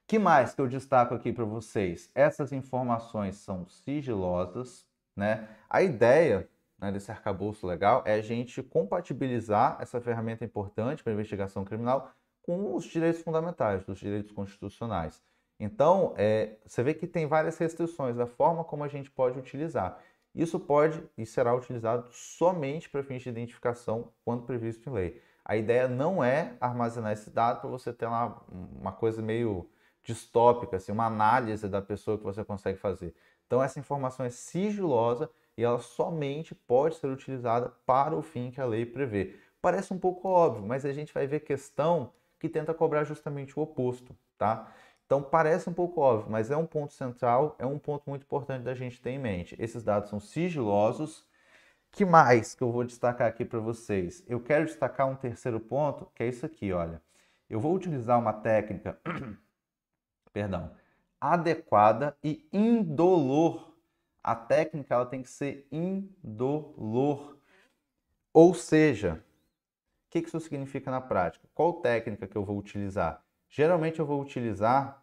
Que mais que eu destaco aqui para vocês? Essas informações são sigilosas, né? A ideia né, desse arcabouço legal é a gente compatibilizar essa ferramenta importante para investigação criminal com os direitos fundamentais, dos direitos constitucionais. Então, é, você vê que tem várias restrições da forma como a gente pode utilizar. Isso pode e será utilizado somente para fins de identificação quando previsto em lei. A ideia não é armazenar esse dado para você ter uma, uma coisa meio distópica, assim, uma análise da pessoa que você consegue fazer. Então, essa informação é sigilosa e ela somente pode ser utilizada para o fim que a lei prevê. Parece um pouco óbvio, mas a gente vai ver questão que tenta cobrar justamente o oposto, tá? Então parece um pouco óbvio, mas é um ponto central, é um ponto muito importante da gente ter em mente. Esses dados são sigilosos. Que mais que eu vou destacar aqui para vocês? Eu quero destacar um terceiro ponto, que é isso aqui, olha. Eu vou utilizar uma técnica, perdão, adequada e indolor a técnica ela tem que ser indolor. Ou seja, o que isso significa na prática? Qual técnica que eu vou utilizar? Geralmente eu vou utilizar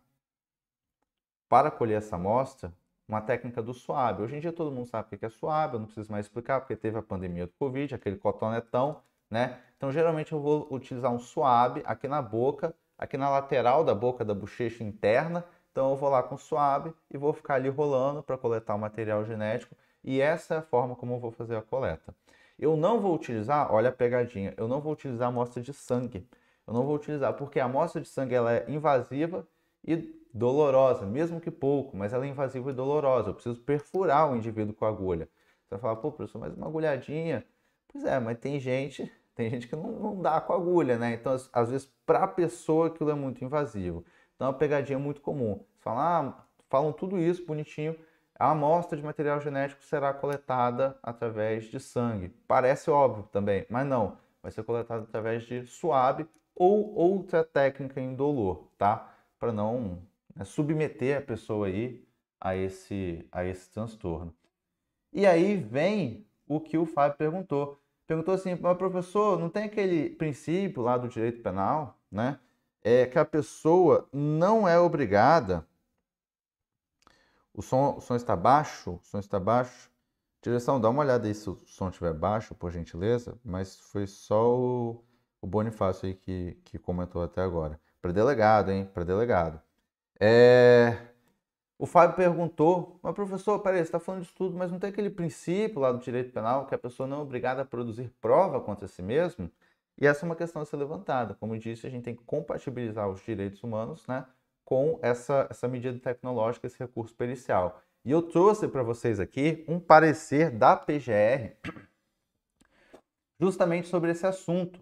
para colher essa amostra uma técnica do suave. Hoje em dia todo mundo sabe o que é suave, eu não preciso mais explicar, porque teve a pandemia do Covid, aquele cotonetão, né? Então geralmente eu vou utilizar um suave aqui na boca, aqui na lateral da boca da bochecha interna então eu vou lá com o swab e vou ficar ali rolando para coletar o material genético e essa é a forma como eu vou fazer a coleta. Eu não vou utilizar, olha a pegadinha, eu não vou utilizar amostra de sangue. Eu não vou utilizar porque a amostra de sangue ela é invasiva e dolorosa, mesmo que pouco, mas ela é invasiva e dolorosa. Eu preciso perfurar o indivíduo com a agulha. Você vai falar, pô, professor, mais uma agulhadinha. Pois é, mas tem gente, tem gente que não, não dá com a agulha, né? Então, às vezes, para a pessoa aquilo é muito invasivo. Então é uma pegadinha muito comum. Falam, ah, falam tudo isso bonitinho. A amostra de material genético será coletada através de sangue. Parece óbvio também, mas não. Vai ser coletada através de suave ou outra técnica indolor, tá? Para não né, submeter a pessoa aí a esse, a esse transtorno. E aí vem o que o Fábio perguntou. Perguntou assim, mas professor, não tem aquele princípio lá do direito penal, né? é que a pessoa não é obrigada. O som, o som está baixo? O som está baixo? Direção, dá uma olhada aí se o som estiver baixo, por gentileza. Mas foi só o, o Bonifácio aí que, que comentou até agora. Para delegado, hein? Para delegado. É... O Fábio perguntou, mas professor, peraí, você está falando de tudo, mas não tem aquele princípio lá do direito penal que a pessoa não é obrigada a produzir prova contra si mesmo? E essa é uma questão a ser levantada. Como eu disse, a gente tem que compatibilizar os direitos humanos né, com essa, essa medida tecnológica, esse recurso pericial. E eu trouxe para vocês aqui um parecer da PGR justamente sobre esse assunto.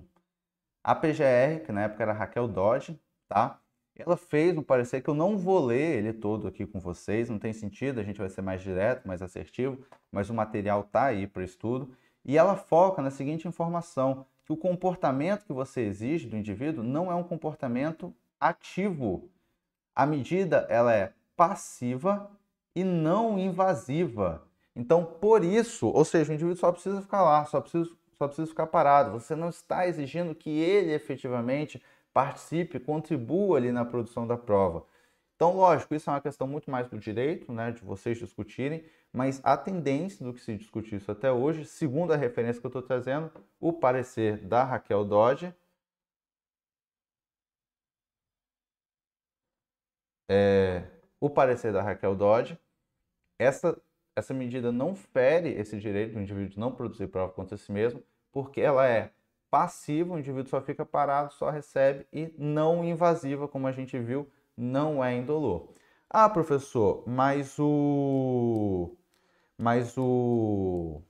A PGR, que na época era Raquel Dodge, tá? Ela fez um parecer que eu não vou ler ele todo aqui com vocês, não tem sentido, a gente vai ser mais direto, mais assertivo, mas o material tá aí para estudo. E ela foca na seguinte informação: que o comportamento que você exige do indivíduo não é um comportamento ativo. A medida ela é passiva e não invasiva. Então, por isso, ou seja, o indivíduo só precisa ficar lá, só precisa, só precisa ficar parado. Você não está exigindo que ele efetivamente participe, contribua ali na produção da prova. Então, lógico, isso é uma questão muito mais do direito, né, de vocês discutirem, mas a tendência do que se discutiu isso até hoje, segundo a referência que eu estou trazendo, o parecer da Raquel Dodge, é, o parecer da Raquel Dodge, essa, essa medida não fere esse direito do indivíduo de não produzir prova contra si mesmo, porque ela é passiva, o indivíduo só fica parado, só recebe, e não invasiva, como a gente viu, não é indolor. Ah, professor, mas o. Mas o.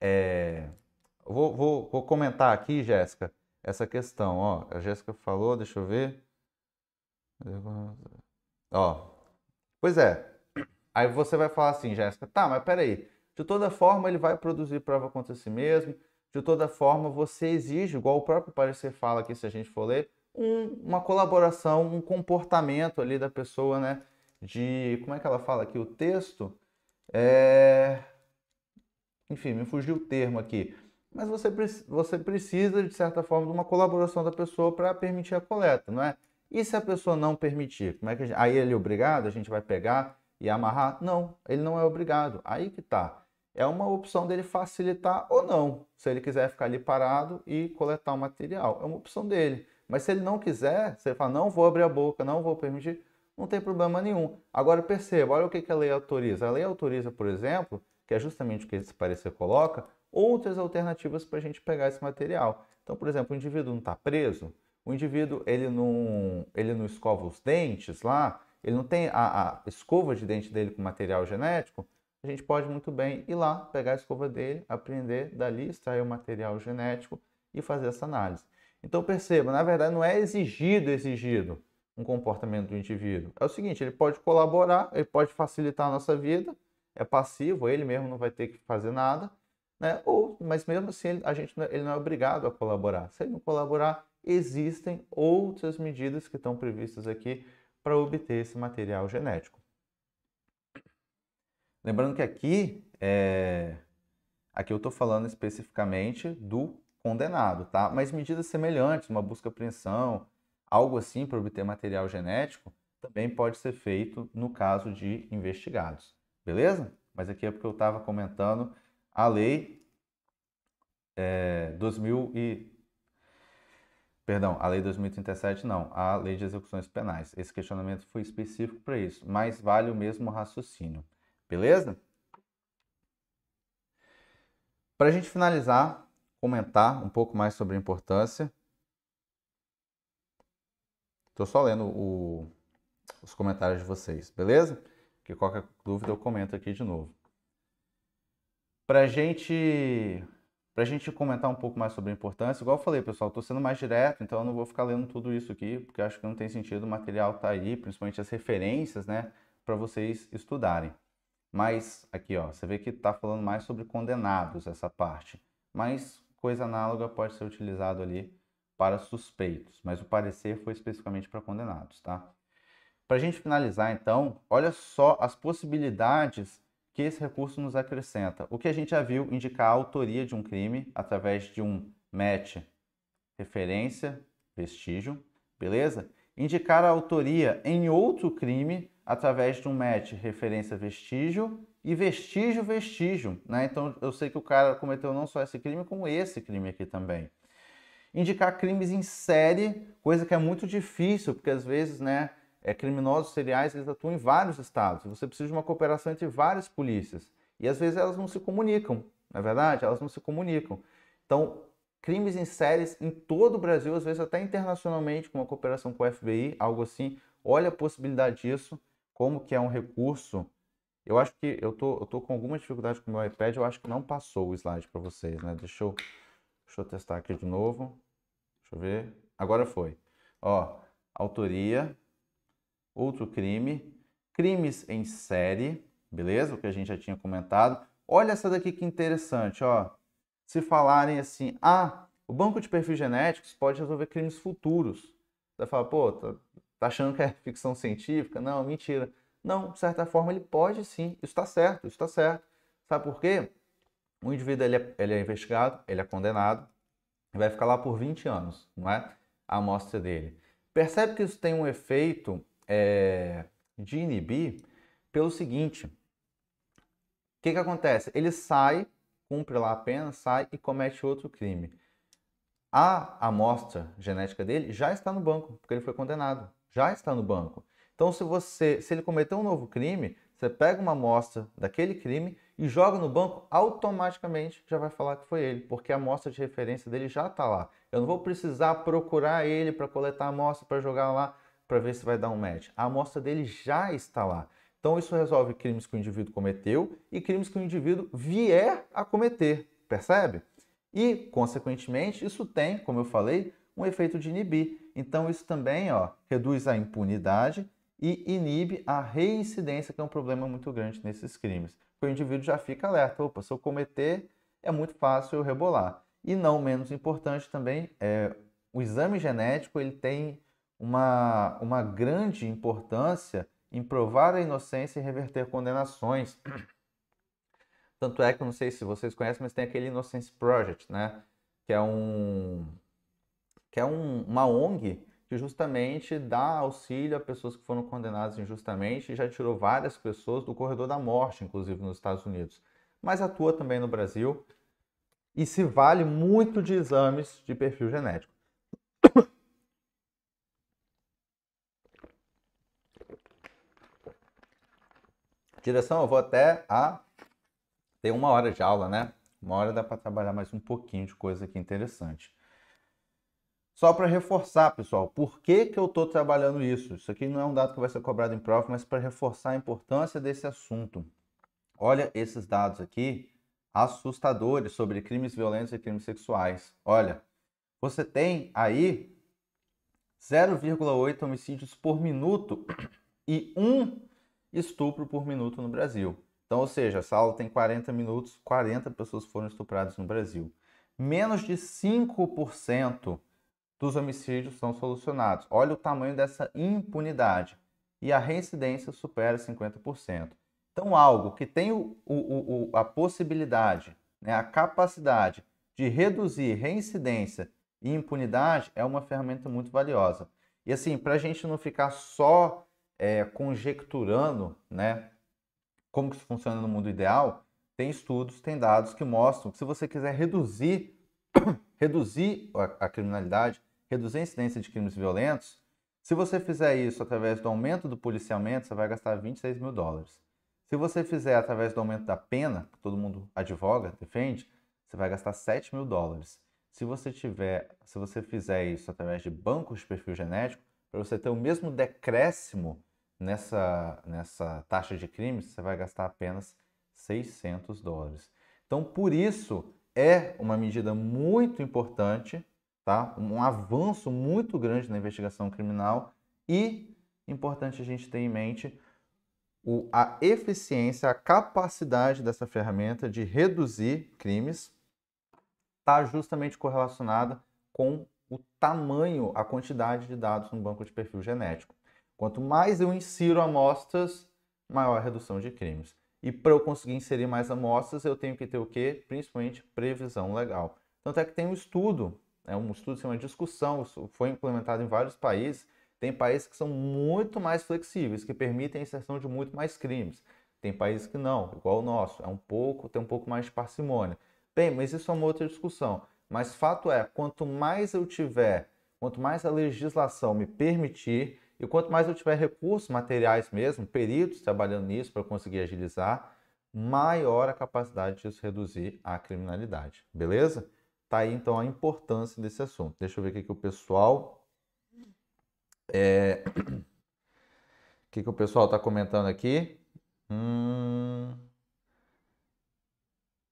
É, vou, vou, vou comentar aqui, Jéssica, essa questão. Ó, a Jéssica falou, deixa eu ver. Ó, pois é. Aí você vai falar assim, Jéssica, tá, mas peraí. De toda forma, ele vai produzir prova contra si mesmo. De toda forma, você exige, igual o próprio parecer fala aqui, se a gente for ler, um, uma colaboração, um comportamento ali da pessoa, né? De como é que ela fala aqui? O texto é... Enfim, me fugiu o termo aqui. Mas você, você precisa, de certa forma, de uma colaboração da pessoa para permitir a coleta, não é? E se a pessoa não permitir? Como é que gente... Aí ele é obrigado, a gente vai pegar e amarrar? Não, ele não é obrigado. Aí que tá. É uma opção dele facilitar ou não, se ele quiser ficar ali parado e coletar o material. É uma opção dele. Mas se ele não quiser, se ele fala, não vou abrir a boca, não vou permitir, não tem problema nenhum. Agora perceba, olha o que, que a lei autoriza. A lei autoriza, por exemplo, que é justamente o que esse parecer coloca, outras alternativas para a gente pegar esse material. Então, por exemplo, o indivíduo não está preso, o indivíduo ele não, ele não escova os dentes lá, ele não tem a, a escova de dente dele com material genético, a gente pode muito bem ir lá, pegar a escova dele, aprender dali, extrair o material genético e fazer essa análise. Então perceba, na verdade não é exigido exigido um comportamento do indivíduo. É o seguinte, ele pode colaborar, ele pode facilitar a nossa vida, é passivo, ele mesmo não vai ter que fazer nada, né? Ou, mas mesmo assim ele, a gente é, ele não é obrigado a colaborar. Se ele não colaborar, existem outras medidas que estão previstas aqui para obter esse material genético. Lembrando que aqui, é... aqui eu estou falando especificamente do condenado, tá? Mas medidas semelhantes, uma busca apreensão, algo assim para obter material genético, também pode ser feito no caso de investigados, beleza? Mas aqui é porque eu estava comentando a lei é, 2000 e perdão, a lei 2037 não, a lei de execuções penais. Esse questionamento foi específico para isso, mas vale o mesmo raciocínio, beleza? Para a gente finalizar, comentar um pouco mais sobre a importância. Estou só lendo o, os comentários de vocês, beleza? Que qualquer dúvida eu comento aqui de novo. Para gente, a gente comentar um pouco mais sobre a importância, igual eu falei, pessoal, estou sendo mais direto, então eu não vou ficar lendo tudo isso aqui, porque acho que não tem sentido, o material está aí, principalmente as referências, né, para vocês estudarem. Mas aqui, ó, você vê que está falando mais sobre condenados essa parte. Mas coisa análoga pode ser utilizado ali para suspeitos, mas o parecer foi especificamente para condenados, tá? Para a gente finalizar, então, olha só as possibilidades que esse recurso nos acrescenta. O que a gente já viu indicar a autoria de um crime através de um match referência, vestígio, beleza? Indicar a autoria em outro crime através de um match referência vestígio e vestígio, vestígio. Né? Então eu sei que o cara cometeu não só esse crime, como esse crime aqui também. Indicar crimes em série, coisa que é muito difícil, porque às vezes, né, é, criminosos seriais eles atuam em vários estados. Você precisa de uma cooperação entre várias polícias. E às vezes elas não se comunicam, na é verdade, elas não se comunicam. Então, crimes em séries em todo o Brasil, às vezes até internacionalmente, com uma cooperação com o FBI, algo assim. Olha a possibilidade disso, como que é um recurso eu acho que eu tô, eu tô com alguma dificuldade com o meu iPad, eu acho que não passou o slide para vocês, né? Deixa eu, deixa eu testar aqui de novo. Deixa eu ver. Agora foi. Ó, autoria, outro crime, crimes em série, beleza? O que a gente já tinha comentado. Olha essa daqui que interessante, ó. Se falarem assim, ah, o banco de perfis genéticos pode resolver crimes futuros. Você vai falar, pô, tá, tá achando que é ficção científica? Não, mentira não, de certa forma ele pode sim. Isso está certo, isso está certo. Sabe por quê? O indivíduo ele é, ele é, investigado, ele é condenado, vai ficar lá por 20 anos, não é? A amostra dele. Percebe que isso tem um efeito é, de inibir pelo seguinte: o que, que acontece? Ele sai, cumpre lá a pena, sai e comete outro crime. A amostra genética dele já está no banco, porque ele foi condenado. Já está no banco. Então, se você, se ele cometer um novo crime, você pega uma amostra daquele crime e joga no banco, automaticamente já vai falar que foi ele, porque a amostra de referência dele já está lá. Eu não vou precisar procurar ele para coletar a amostra para jogar lá para ver se vai dar um match. A amostra dele já está lá. Então isso resolve crimes que o indivíduo cometeu e crimes que o indivíduo vier a cometer, percebe? E, consequentemente, isso tem, como eu falei, um efeito de inibir. Então isso também ó, reduz a impunidade e inibe a reincidência, que é um problema muito grande nesses crimes. o indivíduo já fica alerta, opa, se eu cometer, é muito fácil eu rebolar. E não menos importante também, é, o exame genético ele tem uma, uma grande importância em provar a inocência e reverter condenações. Tanto é que, não sei se vocês conhecem, mas tem aquele Innocence Project, né? Que é, um, que é um, uma ONG que justamente dá auxílio a pessoas que foram condenadas injustamente e já tirou várias pessoas do corredor da morte, inclusive nos Estados Unidos. Mas atua também no Brasil e se vale muito de exames de perfil genético. Direção, eu vou até a. Tem uma hora de aula, né? Uma hora dá para trabalhar mais um pouquinho de coisa aqui interessante. Só para reforçar, pessoal, por que, que eu estou trabalhando isso? Isso aqui não é um dado que vai ser cobrado em prova, mas para reforçar a importância desse assunto. Olha esses dados aqui assustadores sobre crimes violentos e crimes sexuais. Olha, você tem aí 0,8 homicídios por minuto e um estupro por minuto no Brasil. Então, ou seja, essa aula tem 40 minutos, 40 pessoas foram estupradas no Brasil. Menos de 5% dos homicídios são solucionados. Olha o tamanho dessa impunidade. E a reincidência supera 50%. Então, algo que tem o, o, o, a possibilidade, né, a capacidade de reduzir reincidência e impunidade é uma ferramenta muito valiosa. E assim, para a gente não ficar só é, conjecturando né, como que isso funciona no mundo ideal, tem estudos, tem dados que mostram que se você quiser reduzir reduzir a, criminalidade, reduzir a incidência de crimes violentos, se você fizer isso através do aumento do policiamento, você vai gastar 26 mil dólares. Se você fizer através do aumento da pena, que todo mundo advoga, defende, você vai gastar 7 mil dólares. Se você tiver, se você fizer isso através de bancos de perfil genético, para você ter o mesmo decréscimo nessa, nessa taxa de crimes, você vai gastar apenas 600 dólares. Então, por isso é uma medida muito importante, tá? um avanço muito grande na investigação criminal e importante a gente ter em mente o, a eficiência, a capacidade dessa ferramenta de reduzir crimes está justamente correlacionada com o tamanho, a quantidade de dados no banco de perfil genético. Quanto mais eu insiro amostras, maior a redução de crimes. E para eu conseguir inserir mais amostras, eu tenho que ter o quê? Principalmente previsão legal. Tanto é que tem um estudo, é um estudo, é uma discussão, foi implementado em vários países. Tem países que são muito mais flexíveis, que permitem a inserção de muito mais crimes. Tem países que não, igual o nosso, é um pouco, tem um pouco mais de parcimônia. Bem, mas isso é uma outra discussão. Mas fato é, quanto mais eu tiver, quanto mais a legislação me permitir, e quanto mais eu tiver recursos materiais mesmo, peritos trabalhando nisso para conseguir agilizar, maior a capacidade isso reduzir a criminalidade. Beleza? Tá aí então a importância desse assunto. Deixa eu ver o que, que o pessoal. É... O que, que o pessoal está comentando aqui? Hum...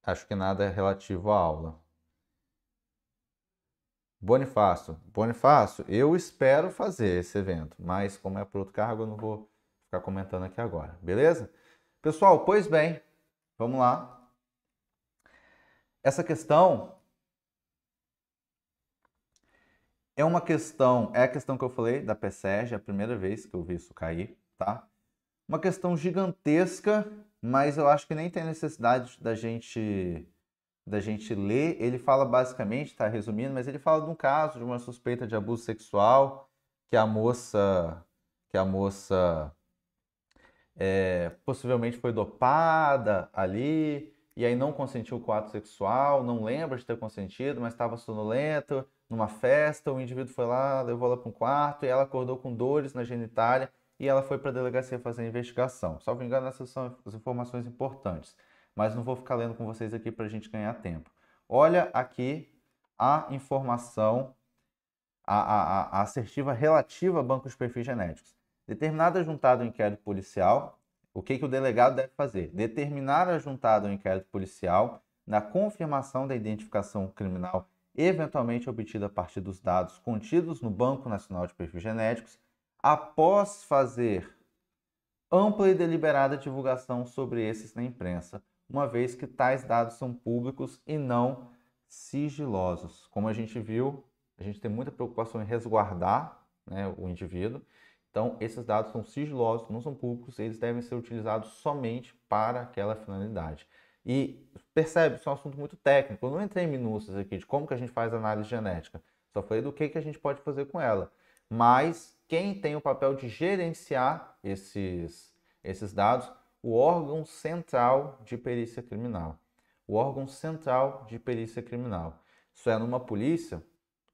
Acho que nada é relativo à aula. Bonifácio. Bonifácio, eu espero fazer esse evento, mas como é por outro cargo, eu não vou ficar comentando aqui agora, beleza? Pessoal, pois bem, vamos lá. Essa questão é uma questão, é a questão que eu falei da PSEG, é a primeira vez que eu vi isso cair, tá? Uma questão gigantesca, mas eu acho que nem tem necessidade da gente da gente ler, ele fala basicamente, está resumindo, mas ele fala de um caso de uma suspeita de abuso sexual que a moça, que a moça é, possivelmente foi dopada ali e aí não consentiu o ato sexual, não lembra de ter consentido, mas estava sonolento numa festa, o indivíduo foi lá, levou ela para um quarto e ela acordou com dores na genitália e ela foi para a delegacia fazer a investigação. Salvo engano, essas são as informações importantes mas não vou ficar lendo com vocês aqui para a gente ganhar tempo. Olha aqui a informação, a, a, a assertiva relativa a bancos de perfis genéticos. Determinada juntada ao inquérito policial, o que, que o delegado deve fazer? Determinar a juntada ao inquérito policial na confirmação da identificação criminal eventualmente obtida a partir dos dados contidos no Banco Nacional de Perfis Genéticos, após fazer ampla e deliberada divulgação sobre esses na imprensa, uma vez que tais dados são públicos e não sigilosos. Como a gente viu, a gente tem muita preocupação em resguardar né, o indivíduo. Então, esses dados são sigilosos, não são públicos, eles devem ser utilizados somente para aquela finalidade. E percebe, isso é um assunto muito técnico. Eu não entrei em minúcias aqui de como que a gente faz análise genética. Só falei do que, que a gente pode fazer com ela. Mas quem tem o papel de gerenciar esses, esses dados o órgão central de perícia criminal. O órgão central de perícia criminal. Isso é numa polícia,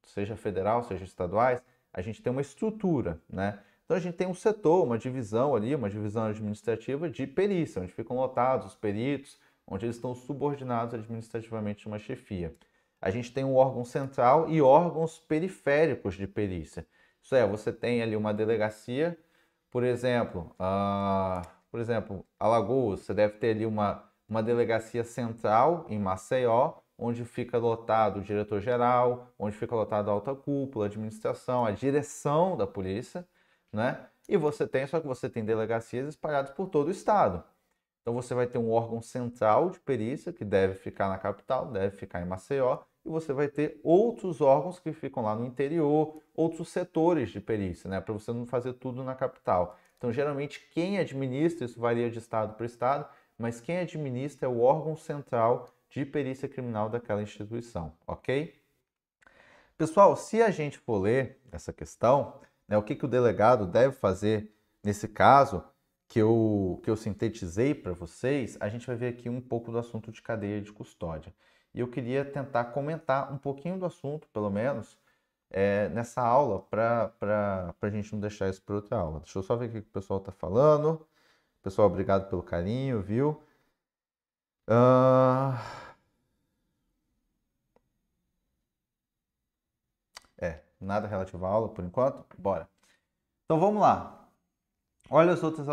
seja federal, seja estaduais, a gente tem uma estrutura, né? Então a gente tem um setor, uma divisão ali, uma divisão administrativa de perícia, onde ficam lotados os peritos, onde eles estão subordinados administrativamente a uma chefia. A gente tem um órgão central e órgãos periféricos de perícia. Isso é, você tem ali uma delegacia, por exemplo, a por exemplo, Alagoas, você deve ter ali uma, uma delegacia central em Maceió, onde fica lotado o diretor-geral, onde fica lotado a alta cúpula, a administração, a direção da polícia, né? E você tem, só que você tem delegacias espalhadas por todo o estado. Então você vai ter um órgão central de perícia que deve ficar na capital, deve ficar em Maceió, e você vai ter outros órgãos que ficam lá no interior, outros setores de perícia, né? Para você não fazer tudo na capital. Então, geralmente, quem administra, isso varia de estado para estado, mas quem administra é o órgão central de perícia criminal daquela instituição, ok? Pessoal, se a gente for ler essa questão, né, o que, que o delegado deve fazer nesse caso que eu, que eu sintetizei para vocês, a gente vai ver aqui um pouco do assunto de cadeia de custódia. E eu queria tentar comentar um pouquinho do assunto, pelo menos, é, nessa aula para a gente não deixar isso para outra aula. Deixa eu só ver o que o pessoal está falando. Pessoal, obrigado pelo carinho, viu? Uh... É, nada relativo à aula por enquanto. Bora. Então vamos lá. Olha as outras,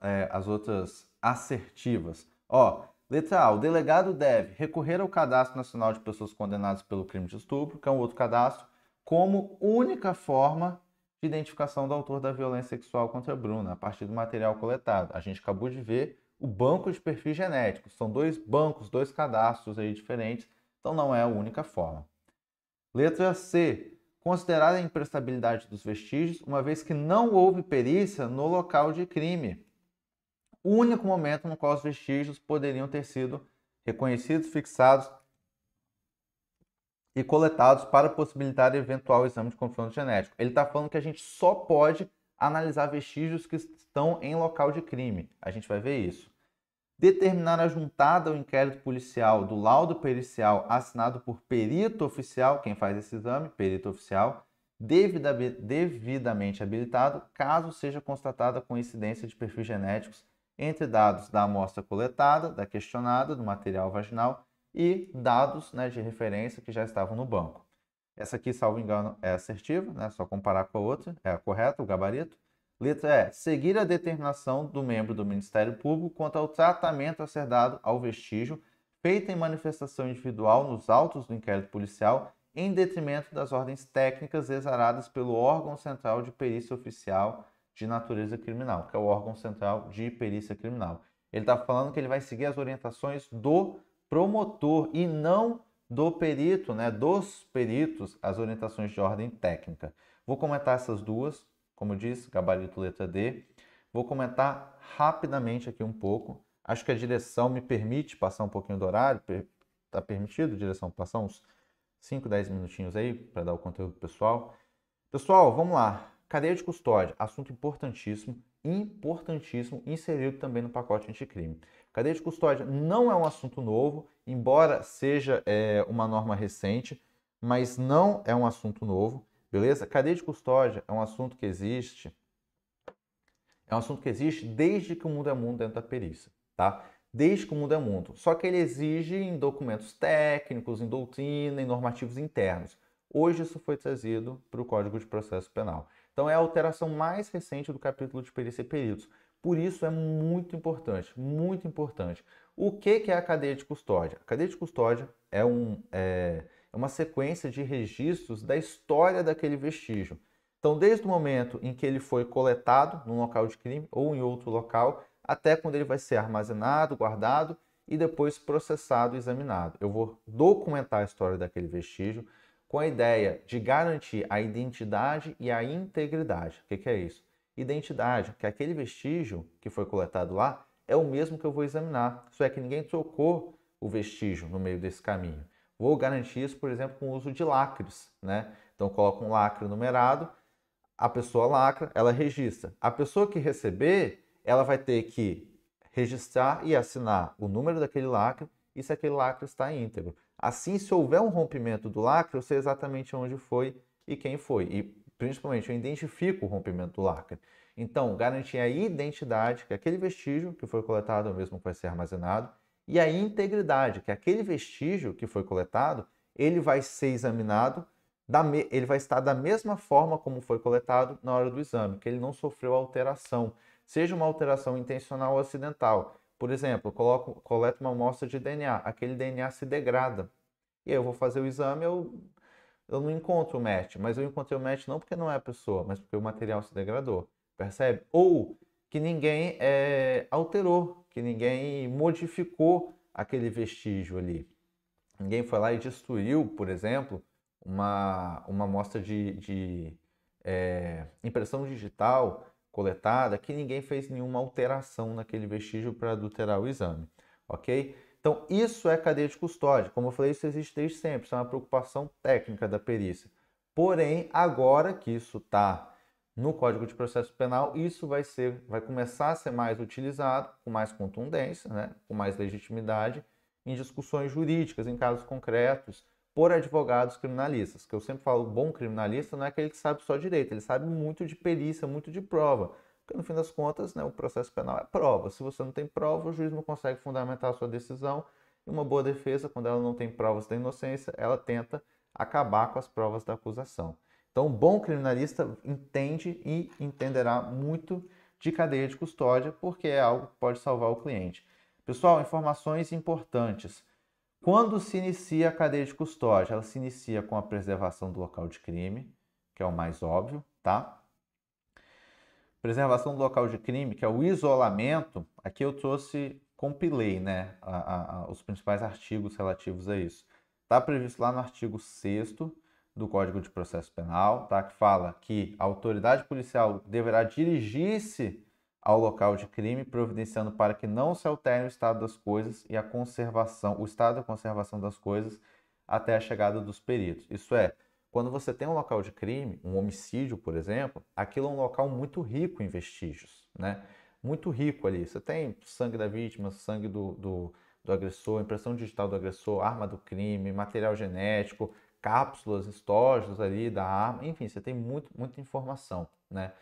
é, as outras assertivas. Ó, letra A. O delegado deve recorrer ao Cadastro Nacional de Pessoas Condenadas pelo Crime de Estupro, que é um outro cadastro, como única forma de identificação do autor da violência sexual contra a Bruna, a partir do material coletado. A gente acabou de ver o banco de perfis genéticos. São dois bancos, dois cadastros aí diferentes, então não é a única forma. Letra C. Considerada a imprestabilidade dos vestígios, uma vez que não houve perícia no local de crime. O único momento no qual os vestígios poderiam ter sido reconhecidos, fixados e coletados para possibilitar eventual exame de confronto genético. Ele está falando que a gente só pode analisar vestígios que estão em local de crime. A gente vai ver isso. Determinar a juntada ao inquérito policial do laudo pericial assinado por perito oficial, quem faz esse exame, perito oficial, devidamente habilitado, caso seja constatada coincidência de perfis genéticos entre dados da amostra coletada, da questionada, do material vaginal e dados né, de referência que já estavam no banco. Essa aqui, salvo engano, é assertiva, né? só comparar com a outra, é a correta, o gabarito. Letra E, seguir a determinação do membro do Ministério Público quanto ao tratamento a ser dado ao vestígio feito em manifestação individual nos autos do inquérito policial em detrimento das ordens técnicas exaradas pelo órgão central de perícia oficial de natureza criminal, que é o órgão central de perícia criminal. Ele está falando que ele vai seguir as orientações do promotor e não do perito, né, dos peritos, as orientações de ordem técnica. Vou comentar essas duas, como eu disse, gabarito letra D. Vou comentar rapidamente aqui um pouco. Acho que a direção me permite passar um pouquinho do horário. Está permitido, direção, passar uns 5, 10 minutinhos aí para dar o conteúdo pessoal. Pessoal, vamos lá. Cadeia de custódia, assunto importantíssimo, importantíssimo, inserido também no pacote anticrime. Cadeia de custódia não é um assunto novo, embora seja é, uma norma recente, mas não é um assunto novo, beleza? Cadeia de custódia é um assunto que existe, é um assunto que existe desde que o mundo é mundo dentro da perícia, tá? Desde que o mundo é mundo. Só que ele exige em documentos técnicos, em doutrina, em normativos internos. Hoje isso foi trazido para o Código de Processo Penal. Então é a alteração mais recente do capítulo de perícia e peritos. Por isso é muito importante, muito importante. O que, que é a cadeia de custódia? A cadeia de custódia é, um, é, é, uma sequência de registros da história daquele vestígio. Então, desde o momento em que ele foi coletado num local de crime ou em outro local, até quando ele vai ser armazenado, guardado e depois processado e examinado. Eu vou documentar a história daquele vestígio com a ideia de garantir a identidade e a integridade. O que, que é isso? identidade, que aquele vestígio que foi coletado lá é o mesmo que eu vou examinar. Só é que ninguém trocou o vestígio no meio desse caminho. Vou garantir isso, por exemplo, com o uso de lacres, né? Então coloca um lacre numerado, a pessoa lacra, ela registra. A pessoa que receber, ela vai ter que registrar e assinar o número daquele lacre e se aquele lacre está íntegro. Assim, se houver um rompimento do lacre, eu sei exatamente onde foi e quem foi. E principalmente eu identifico o rompimento do lacre. Então, garantir a identidade, que é aquele vestígio que foi coletado é o mesmo que vai ser armazenado, e a integridade, que é aquele vestígio que foi coletado, ele vai ser examinado, ele vai estar da mesma forma como foi coletado na hora do exame, que ele não sofreu alteração, seja uma alteração intencional ou acidental. Por exemplo, coloco, coleto uma amostra de DNA, aquele DNA se degrada. E aí eu vou fazer o exame, eu eu não encontro o match, mas eu encontrei o match não porque não é a pessoa, mas porque o material se degradou, percebe? Ou que ninguém é, alterou, que ninguém modificou aquele vestígio ali. Ninguém foi lá e destruiu, por exemplo, uma, uma amostra de, de é, impressão digital coletada que ninguém fez nenhuma alteração naquele vestígio para adulterar o exame, ok? Então, isso é cadeia de custódia. Como eu falei, isso existe desde sempre, isso é uma preocupação técnica da perícia. Porém, agora que isso está no Código de Processo Penal, isso vai ser, vai começar a ser mais utilizado com mais contundência, né? com mais legitimidade em discussões jurídicas, em casos concretos, por advogados criminalistas. Que eu sempre falo, bom criminalista não é aquele que sabe só direito, ele sabe muito de perícia, muito de prova porque no fim das contas, né, o processo penal é prova. Se você não tem prova, o juiz não consegue fundamentar a sua decisão. E uma boa defesa, quando ela não tem provas da inocência, ela tenta acabar com as provas da acusação. Então, um bom criminalista entende e entenderá muito de cadeia de custódia, porque é algo que pode salvar o cliente. Pessoal, informações importantes. Quando se inicia a cadeia de custódia? Ela se inicia com a preservação do local de crime, que é o mais óbvio, tá? Preservação do local de crime, que é o isolamento, aqui eu trouxe, compilei né, a, a, os principais artigos relativos a isso. Está previsto lá no artigo 6 do Código de Processo Penal, tá, que fala que a autoridade policial deverá dirigir-se ao local de crime, providenciando para que não se alterne o estado das coisas e a conservação, o estado da conservação das coisas até a chegada dos peritos. Isso é, quando você tem um local de crime, um homicídio, por exemplo, aquilo é um local muito rico em vestígios, né? Muito rico ali. Você tem sangue da vítima, sangue do, do, do agressor, impressão digital do agressor, arma do crime, material genético, cápsulas, estojos ali da arma, enfim, você tem muito, muita informação, né?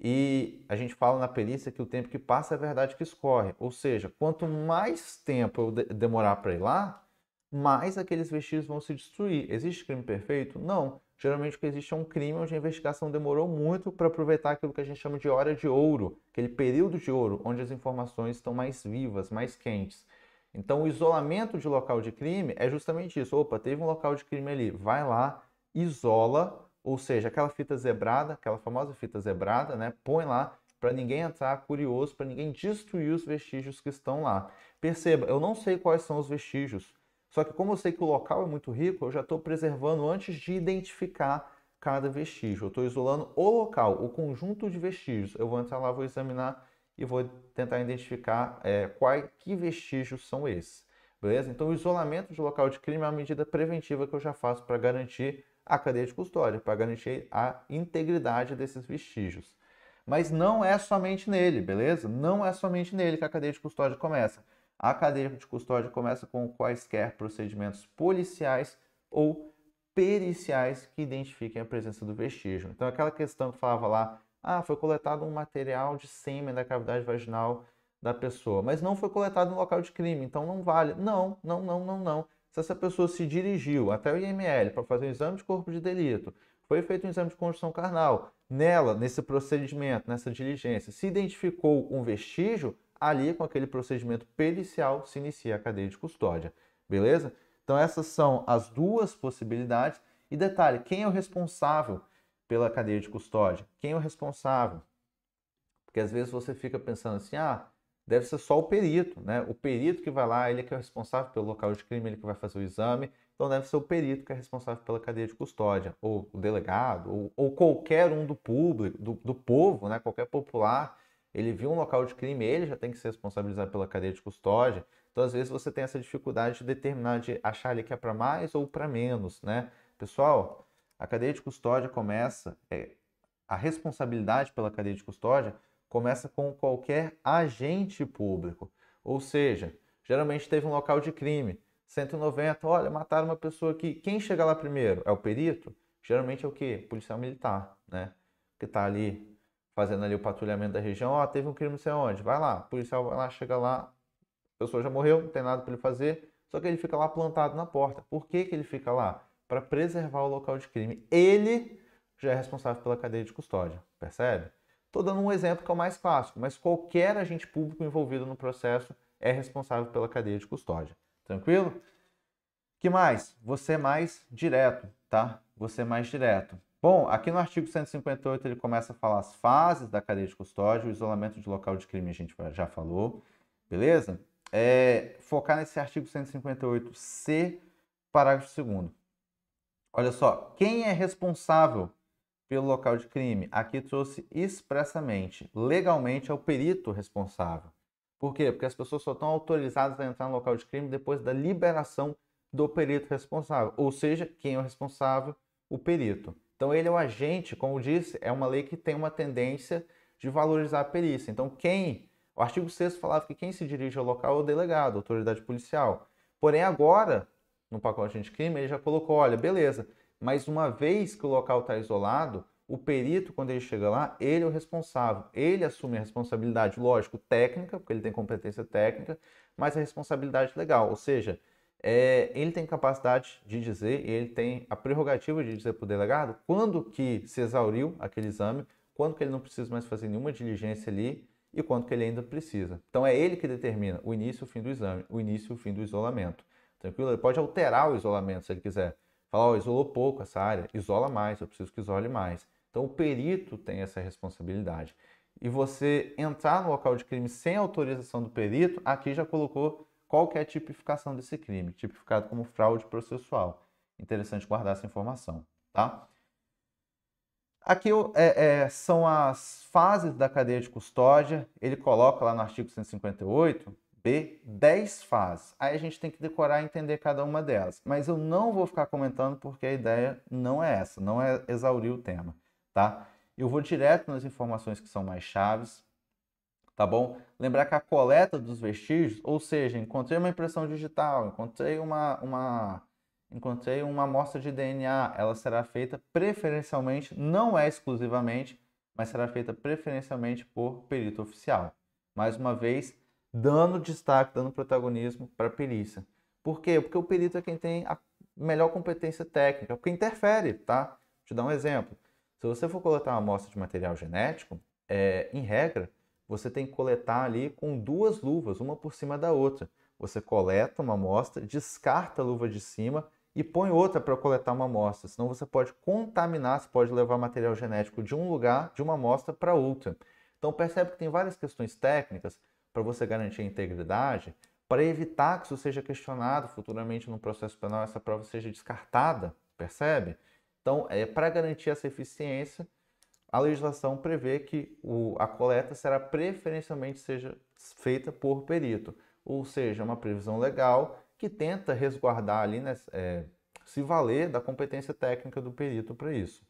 E a gente fala na perícia que o tempo que passa é a verdade que escorre. Ou seja, quanto mais tempo eu demorar para ir lá, mais aqueles vestígios vão se destruir. Existe crime perfeito? Não. Geralmente o que existe é um crime onde a investigação demorou muito para aproveitar aquilo que a gente chama de hora de ouro, aquele período de ouro, onde as informações estão mais vivas, mais quentes. Então, o isolamento de local de crime é justamente isso. Opa, teve um local de crime ali, vai lá, isola, ou seja, aquela fita zebrada, aquela famosa fita zebrada, né? Põe lá para ninguém entrar curioso, para ninguém destruir os vestígios que estão lá. Perceba, eu não sei quais são os vestígios. Só que como eu sei que o local é muito rico, eu já estou preservando antes de identificar cada vestígio. Eu estou isolando o local, o conjunto de vestígios. Eu vou entrar lá, vou examinar e vou tentar identificar é, quais, que vestígios são esses. Beleza? Então, o isolamento de local de crime é uma medida preventiva que eu já faço para garantir a cadeia de custódia, para garantir a integridade desses vestígios. Mas não é somente nele, beleza? Não é somente nele que a cadeia de custódia começa a cadeia de custódia começa com quaisquer procedimentos policiais ou periciais que identifiquem a presença do vestígio. Então, aquela questão que falava lá, ah, foi coletado um material de sêmen da cavidade vaginal da pessoa, mas não foi coletado no local de crime, então não vale. Não, não, não, não, não. Se essa pessoa se dirigiu até o IML para fazer um exame de corpo de delito, foi feito um exame de construção carnal, nela, nesse procedimento, nessa diligência, se identificou um vestígio, ali com aquele procedimento pericial se inicia a cadeia de custódia, beleza? Então essas são as duas possibilidades. E detalhe, quem é o responsável pela cadeia de custódia? Quem é o responsável? Porque às vezes você fica pensando assim, ah, deve ser só o perito, né? O perito que vai lá, ele é que é o responsável pelo local de crime, ele que vai fazer o exame. Então deve ser o perito que é responsável pela cadeia de custódia, ou o delegado, ou, ou qualquer um do público, do, do povo, né? Qualquer popular ele viu um local de crime, ele já tem que ser responsabilizado pela cadeia de custódia. Então, às vezes, você tem essa dificuldade de determinar, de achar ali que é para mais ou para menos, né? Pessoal, a cadeia de custódia começa, é, a responsabilidade pela cadeia de custódia começa com qualquer agente público. Ou seja, geralmente teve um local de crime, 190, olha, mataram uma pessoa aqui. Quem chega lá primeiro? É o perito? Geralmente é o quê? Policial militar, né? Que está ali fazendo ali o patrulhamento da região, ó, oh, teve um crime não sei onde, vai lá, o policial vai lá, chega lá, a pessoa já morreu, não tem nada para ele fazer, só que ele fica lá plantado na porta. Por que, que ele fica lá? Para preservar o local de crime. Ele já é responsável pela cadeia de custódia, percebe? Estou dando um exemplo que é o mais clássico, mas qualquer agente público envolvido no processo é responsável pela cadeia de custódia. Tranquilo? Que mais? Você é mais direto, tá? Você é mais direto. Bom, aqui no artigo 158 ele começa a falar as fases da cadeia de custódia, o isolamento de local de crime a gente já falou, beleza? É, focar nesse artigo 158C, parágrafo 2 Olha só, quem é responsável pelo local de crime? Aqui trouxe expressamente, legalmente é o perito responsável. Por quê? Porque as pessoas só estão autorizadas a entrar no local de crime depois da liberação do perito responsável. Ou seja, quem é o responsável? O perito. Então ele é o agente, como disse, é uma lei que tem uma tendência de valorizar a perícia. Então quem, o artigo 6 falava que quem se dirige ao local é o delegado, a autoridade policial. Porém agora, no pacote de crime, ele já colocou, olha, beleza, mas uma vez que o local está isolado, o perito, quando ele chega lá, ele é o responsável. Ele assume a responsabilidade, lógico, técnica, porque ele tem competência técnica, mas a responsabilidade legal. Ou seja, é, ele tem capacidade de dizer, ele tem a prerrogativa de dizer para o delegado quando que se exauriu aquele exame, quando que ele não precisa mais fazer nenhuma diligência ali e quando que ele ainda precisa. Então é ele que determina o início e o fim do exame, o início e o fim do isolamento. Tranquilo? Ele pode alterar o isolamento se ele quiser. Falar, oh, isolou pouco essa área, isola mais, eu preciso que isole mais. Então o perito tem essa responsabilidade. E você entrar no local de crime sem autorização do perito, aqui já colocou qual é a tipificação desse crime, tipificado como fraude processual. Interessante guardar essa informação, tá? Aqui é, é, são as fases da cadeia de custódia. Ele coloca lá no artigo 158 B 10 fases. Aí a gente tem que decorar e entender cada uma delas. Mas eu não vou ficar comentando porque a ideia não é essa, não é exaurir o tema, tá? Eu vou direto nas informações que são mais chaves tá bom? Lembrar que a coleta dos vestígios, ou seja, encontrei uma impressão digital, encontrei uma, uma, encontrei uma amostra de DNA, ela será feita preferencialmente, não é exclusivamente, mas será feita preferencialmente por perito oficial. Mais uma vez, dando destaque, dando protagonismo para a perícia. Por quê? Porque o perito é quem tem a melhor competência técnica, porque interfere, tá? Vou te dar um exemplo. Se você for coletar uma amostra de material genético, é, em regra, você tem que coletar ali com duas luvas, uma por cima da outra. Você coleta uma amostra, descarta a luva de cima e põe outra para coletar uma amostra. Senão você pode contaminar, você pode levar material genético de um lugar, de uma amostra para outra. Então percebe que tem várias questões técnicas para você garantir a integridade, para evitar que isso seja questionado futuramente no processo penal, essa prova seja descartada, percebe? Então, é para garantir essa eficiência, a legislação prevê que o, a coleta será preferencialmente seja feita por perito, ou seja, uma previsão legal que tenta resguardar ali, né, é, se valer da competência técnica do perito para isso.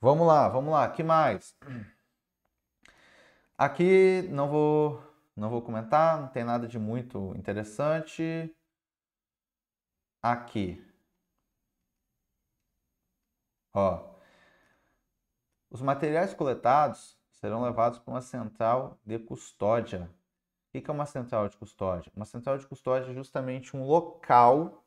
Vamos lá, vamos lá, que mais? Aqui não vou não vou comentar, não tem nada de muito interessante. Aqui. Ó, os materiais coletados serão levados para uma central de custódia. O que é uma central de custódia? Uma central de custódia é justamente um local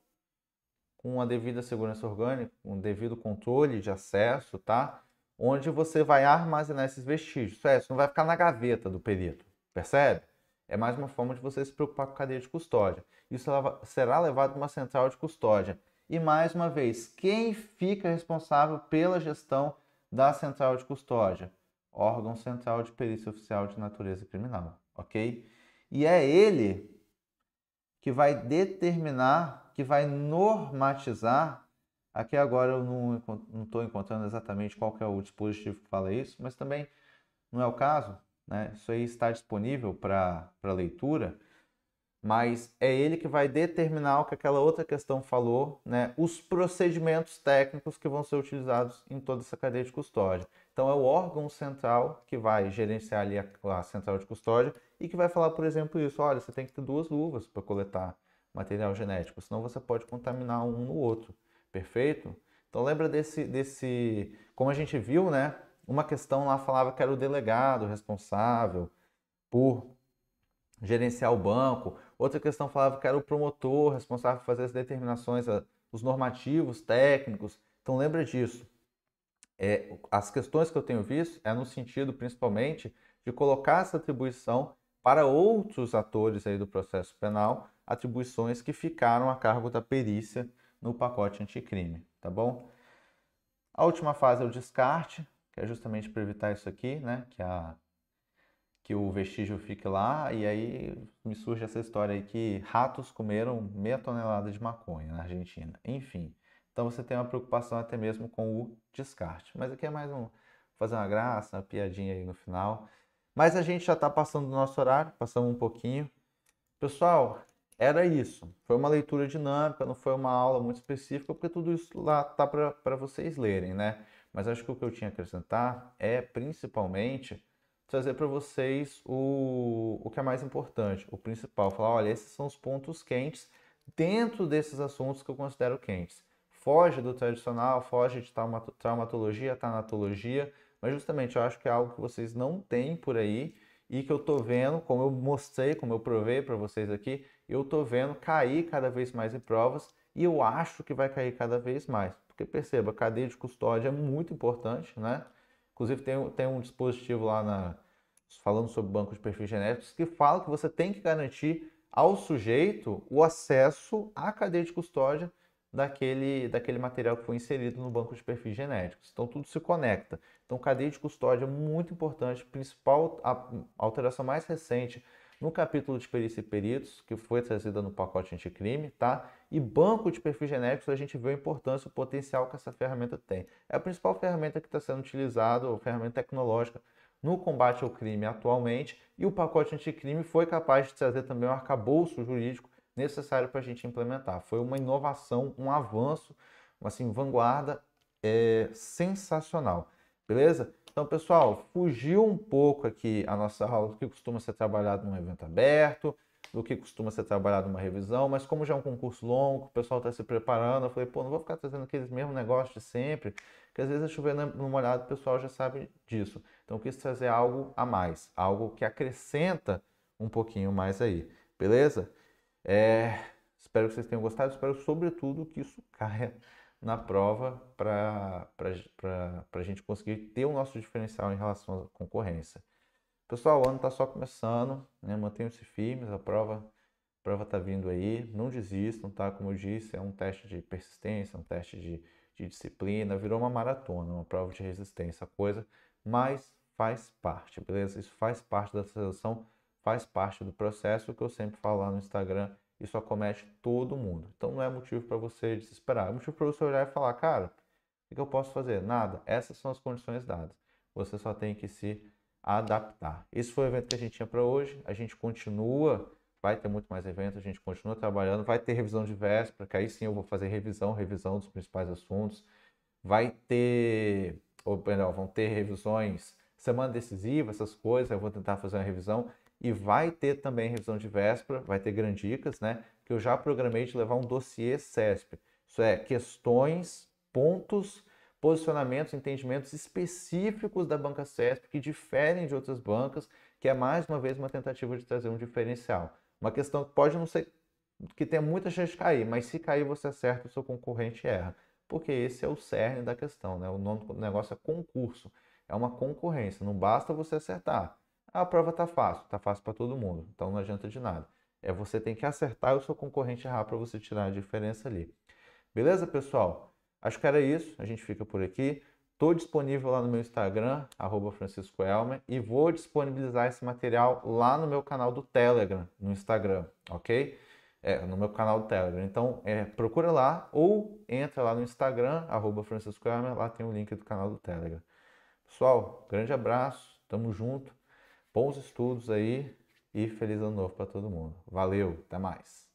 com a devida segurança orgânica, com um devido controle de acesso, tá? Onde você vai armazenar esses vestígios. É, isso não vai ficar na gaveta do perito, percebe? É mais uma forma de você se preocupar com a cadeia de custódia. Isso será levado para uma central de custódia. E mais uma vez, quem fica responsável pela gestão da Central de Custódia, órgão central de perícia oficial de natureza criminal, ok? E é ele que vai determinar, que vai normatizar. Aqui agora eu não estou encontrando exatamente qual é o dispositivo que fala isso, mas também não é o caso. Né? Isso aí está disponível para leitura mas é ele que vai determinar o que aquela outra questão falou, né, os procedimentos técnicos que vão ser utilizados em toda essa cadeia de custódia. Então é o órgão central que vai gerenciar ali a, a central de custódia e que vai falar, por exemplo, isso, olha, você tem que ter duas luvas para coletar material genético, senão você pode contaminar um no outro, perfeito? Então lembra desse, desse como a gente viu, né, uma questão lá falava que era o delegado responsável por gerenciar o banco, Outra questão falava que era o promotor responsável por fazer as determinações, os normativos técnicos. Então lembra disso. É, as questões que eu tenho visto é no sentido, principalmente, de colocar essa atribuição para outros atores aí do processo penal, atribuições que ficaram a cargo da perícia no pacote anticrime, tá bom? A última fase é o descarte, que é justamente para evitar isso aqui, né? Que a que o vestígio fique lá, e aí me surge essa história aí que ratos comeram meia tonelada de maconha na Argentina. Enfim, então você tem uma preocupação até mesmo com o descarte. Mas aqui é mais um, fazer uma graça, uma piadinha aí no final. Mas a gente já está passando do nosso horário, passamos um pouquinho. Pessoal, era isso. Foi uma leitura dinâmica, não foi uma aula muito específica, porque tudo isso lá tá para vocês lerem, né? Mas acho que o que eu tinha a acrescentar é principalmente trazer para vocês o, o que é mais importante, o principal. Falar, olha, esses são os pontos quentes dentro desses assuntos que eu considero quentes. Foge do tradicional, foge de traumatologia, tanatologia, mas justamente eu acho que é algo que vocês não têm por aí e que eu tô vendo, como eu mostrei, como eu provei para vocês aqui, eu tô vendo cair cada vez mais em provas e eu acho que vai cair cada vez mais. Porque perceba, cadeia de custódia é muito importante, né? Inclusive, tem, tem um dispositivo lá na, falando sobre banco de perfis genéticos que fala que você tem que garantir ao sujeito o acesso à cadeia de custódia daquele, daquele material que foi inserido no banco de perfis genéticos. Então, tudo se conecta. Então, cadeia de custódia é muito importante. Principal, a alteração mais recente no capítulo de perícia e peritos, que foi trazida no pacote anticrime, tá? E banco de perfis genéticos, a gente vê a importância, o potencial que essa ferramenta tem. É a principal ferramenta que está sendo utilizada, ou ferramenta tecnológica, no combate ao crime atualmente, e o pacote anticrime foi capaz de trazer também um arcabouço jurídico necessário para a gente implementar. Foi uma inovação, um avanço, uma assim, vanguarda é, sensacional, beleza? Então, pessoal, fugiu um pouco aqui a nossa aula do que costuma ser trabalhado num evento aberto, do que costuma ser trabalhado numa revisão, mas como já é um concurso longo, o pessoal está se preparando, eu falei, pô, não vou ficar trazendo aqueles mesmos negócios de sempre, que às vezes a chover numa olhada, o pessoal já sabe disso. Então, eu quis trazer algo a mais, algo que acrescenta um pouquinho mais aí, beleza? É... Espero que vocês tenham gostado, espero, sobretudo, que isso caia na prova para a gente conseguir ter o nosso diferencial em relação à concorrência. Pessoal, o ano está só começando, né? mantenham-se firmes, a prova prova está vindo aí, não desistam, tá? Como eu disse, é um teste de persistência, um teste de, de disciplina, virou uma maratona, uma prova de resistência, coisa, mas faz parte, beleza? Isso faz parte da seleção, faz parte do processo que eu sempre falo lá no Instagram isso acomete todo mundo. Então não é motivo para você desesperar. É motivo para você olhar e falar, cara, o que eu posso fazer? Nada. Essas são as condições dadas. Você só tem que se adaptar. Esse foi o evento que a gente tinha para hoje. A gente continua, vai ter muito mais eventos, a gente continua trabalhando, vai ter revisão de véspera, que aí sim eu vou fazer revisão, revisão dos principais assuntos. Vai ter, ou melhor, vão ter revisões semana decisiva, essas coisas, eu vou tentar fazer uma revisão e vai ter também revisão de véspera, vai ter grandicas, né? Que eu já programei de levar um dossiê CESP. Isso é, questões, pontos, posicionamentos, entendimentos específicos da banca CESP que diferem de outras bancas, que é mais uma vez uma tentativa de trazer um diferencial. Uma questão que pode não ser que tem muita chance de cair, mas se cair você acerta, o seu concorrente erra. Porque esse é o cerne da questão, né? O nome do negócio é concurso, é uma concorrência, não basta você acertar a prova está fácil, está fácil para todo mundo, então não adianta de nada. É você tem que acertar o seu concorrente errar para você tirar a diferença ali. Beleza, pessoal? Acho que era isso. A gente fica por aqui. Estou disponível lá no meu Instagram, @franciscoelmer e vou disponibilizar esse material lá no meu canal do Telegram, no Instagram, ok? É, no meu canal do Telegram. Então, é, procura lá ou entra lá no Instagram, @franciscoelmer lá tem o link do canal do Telegram. Pessoal, grande abraço, tamo junto. Bons estudos aí e feliz ano novo para todo mundo. Valeu, até mais.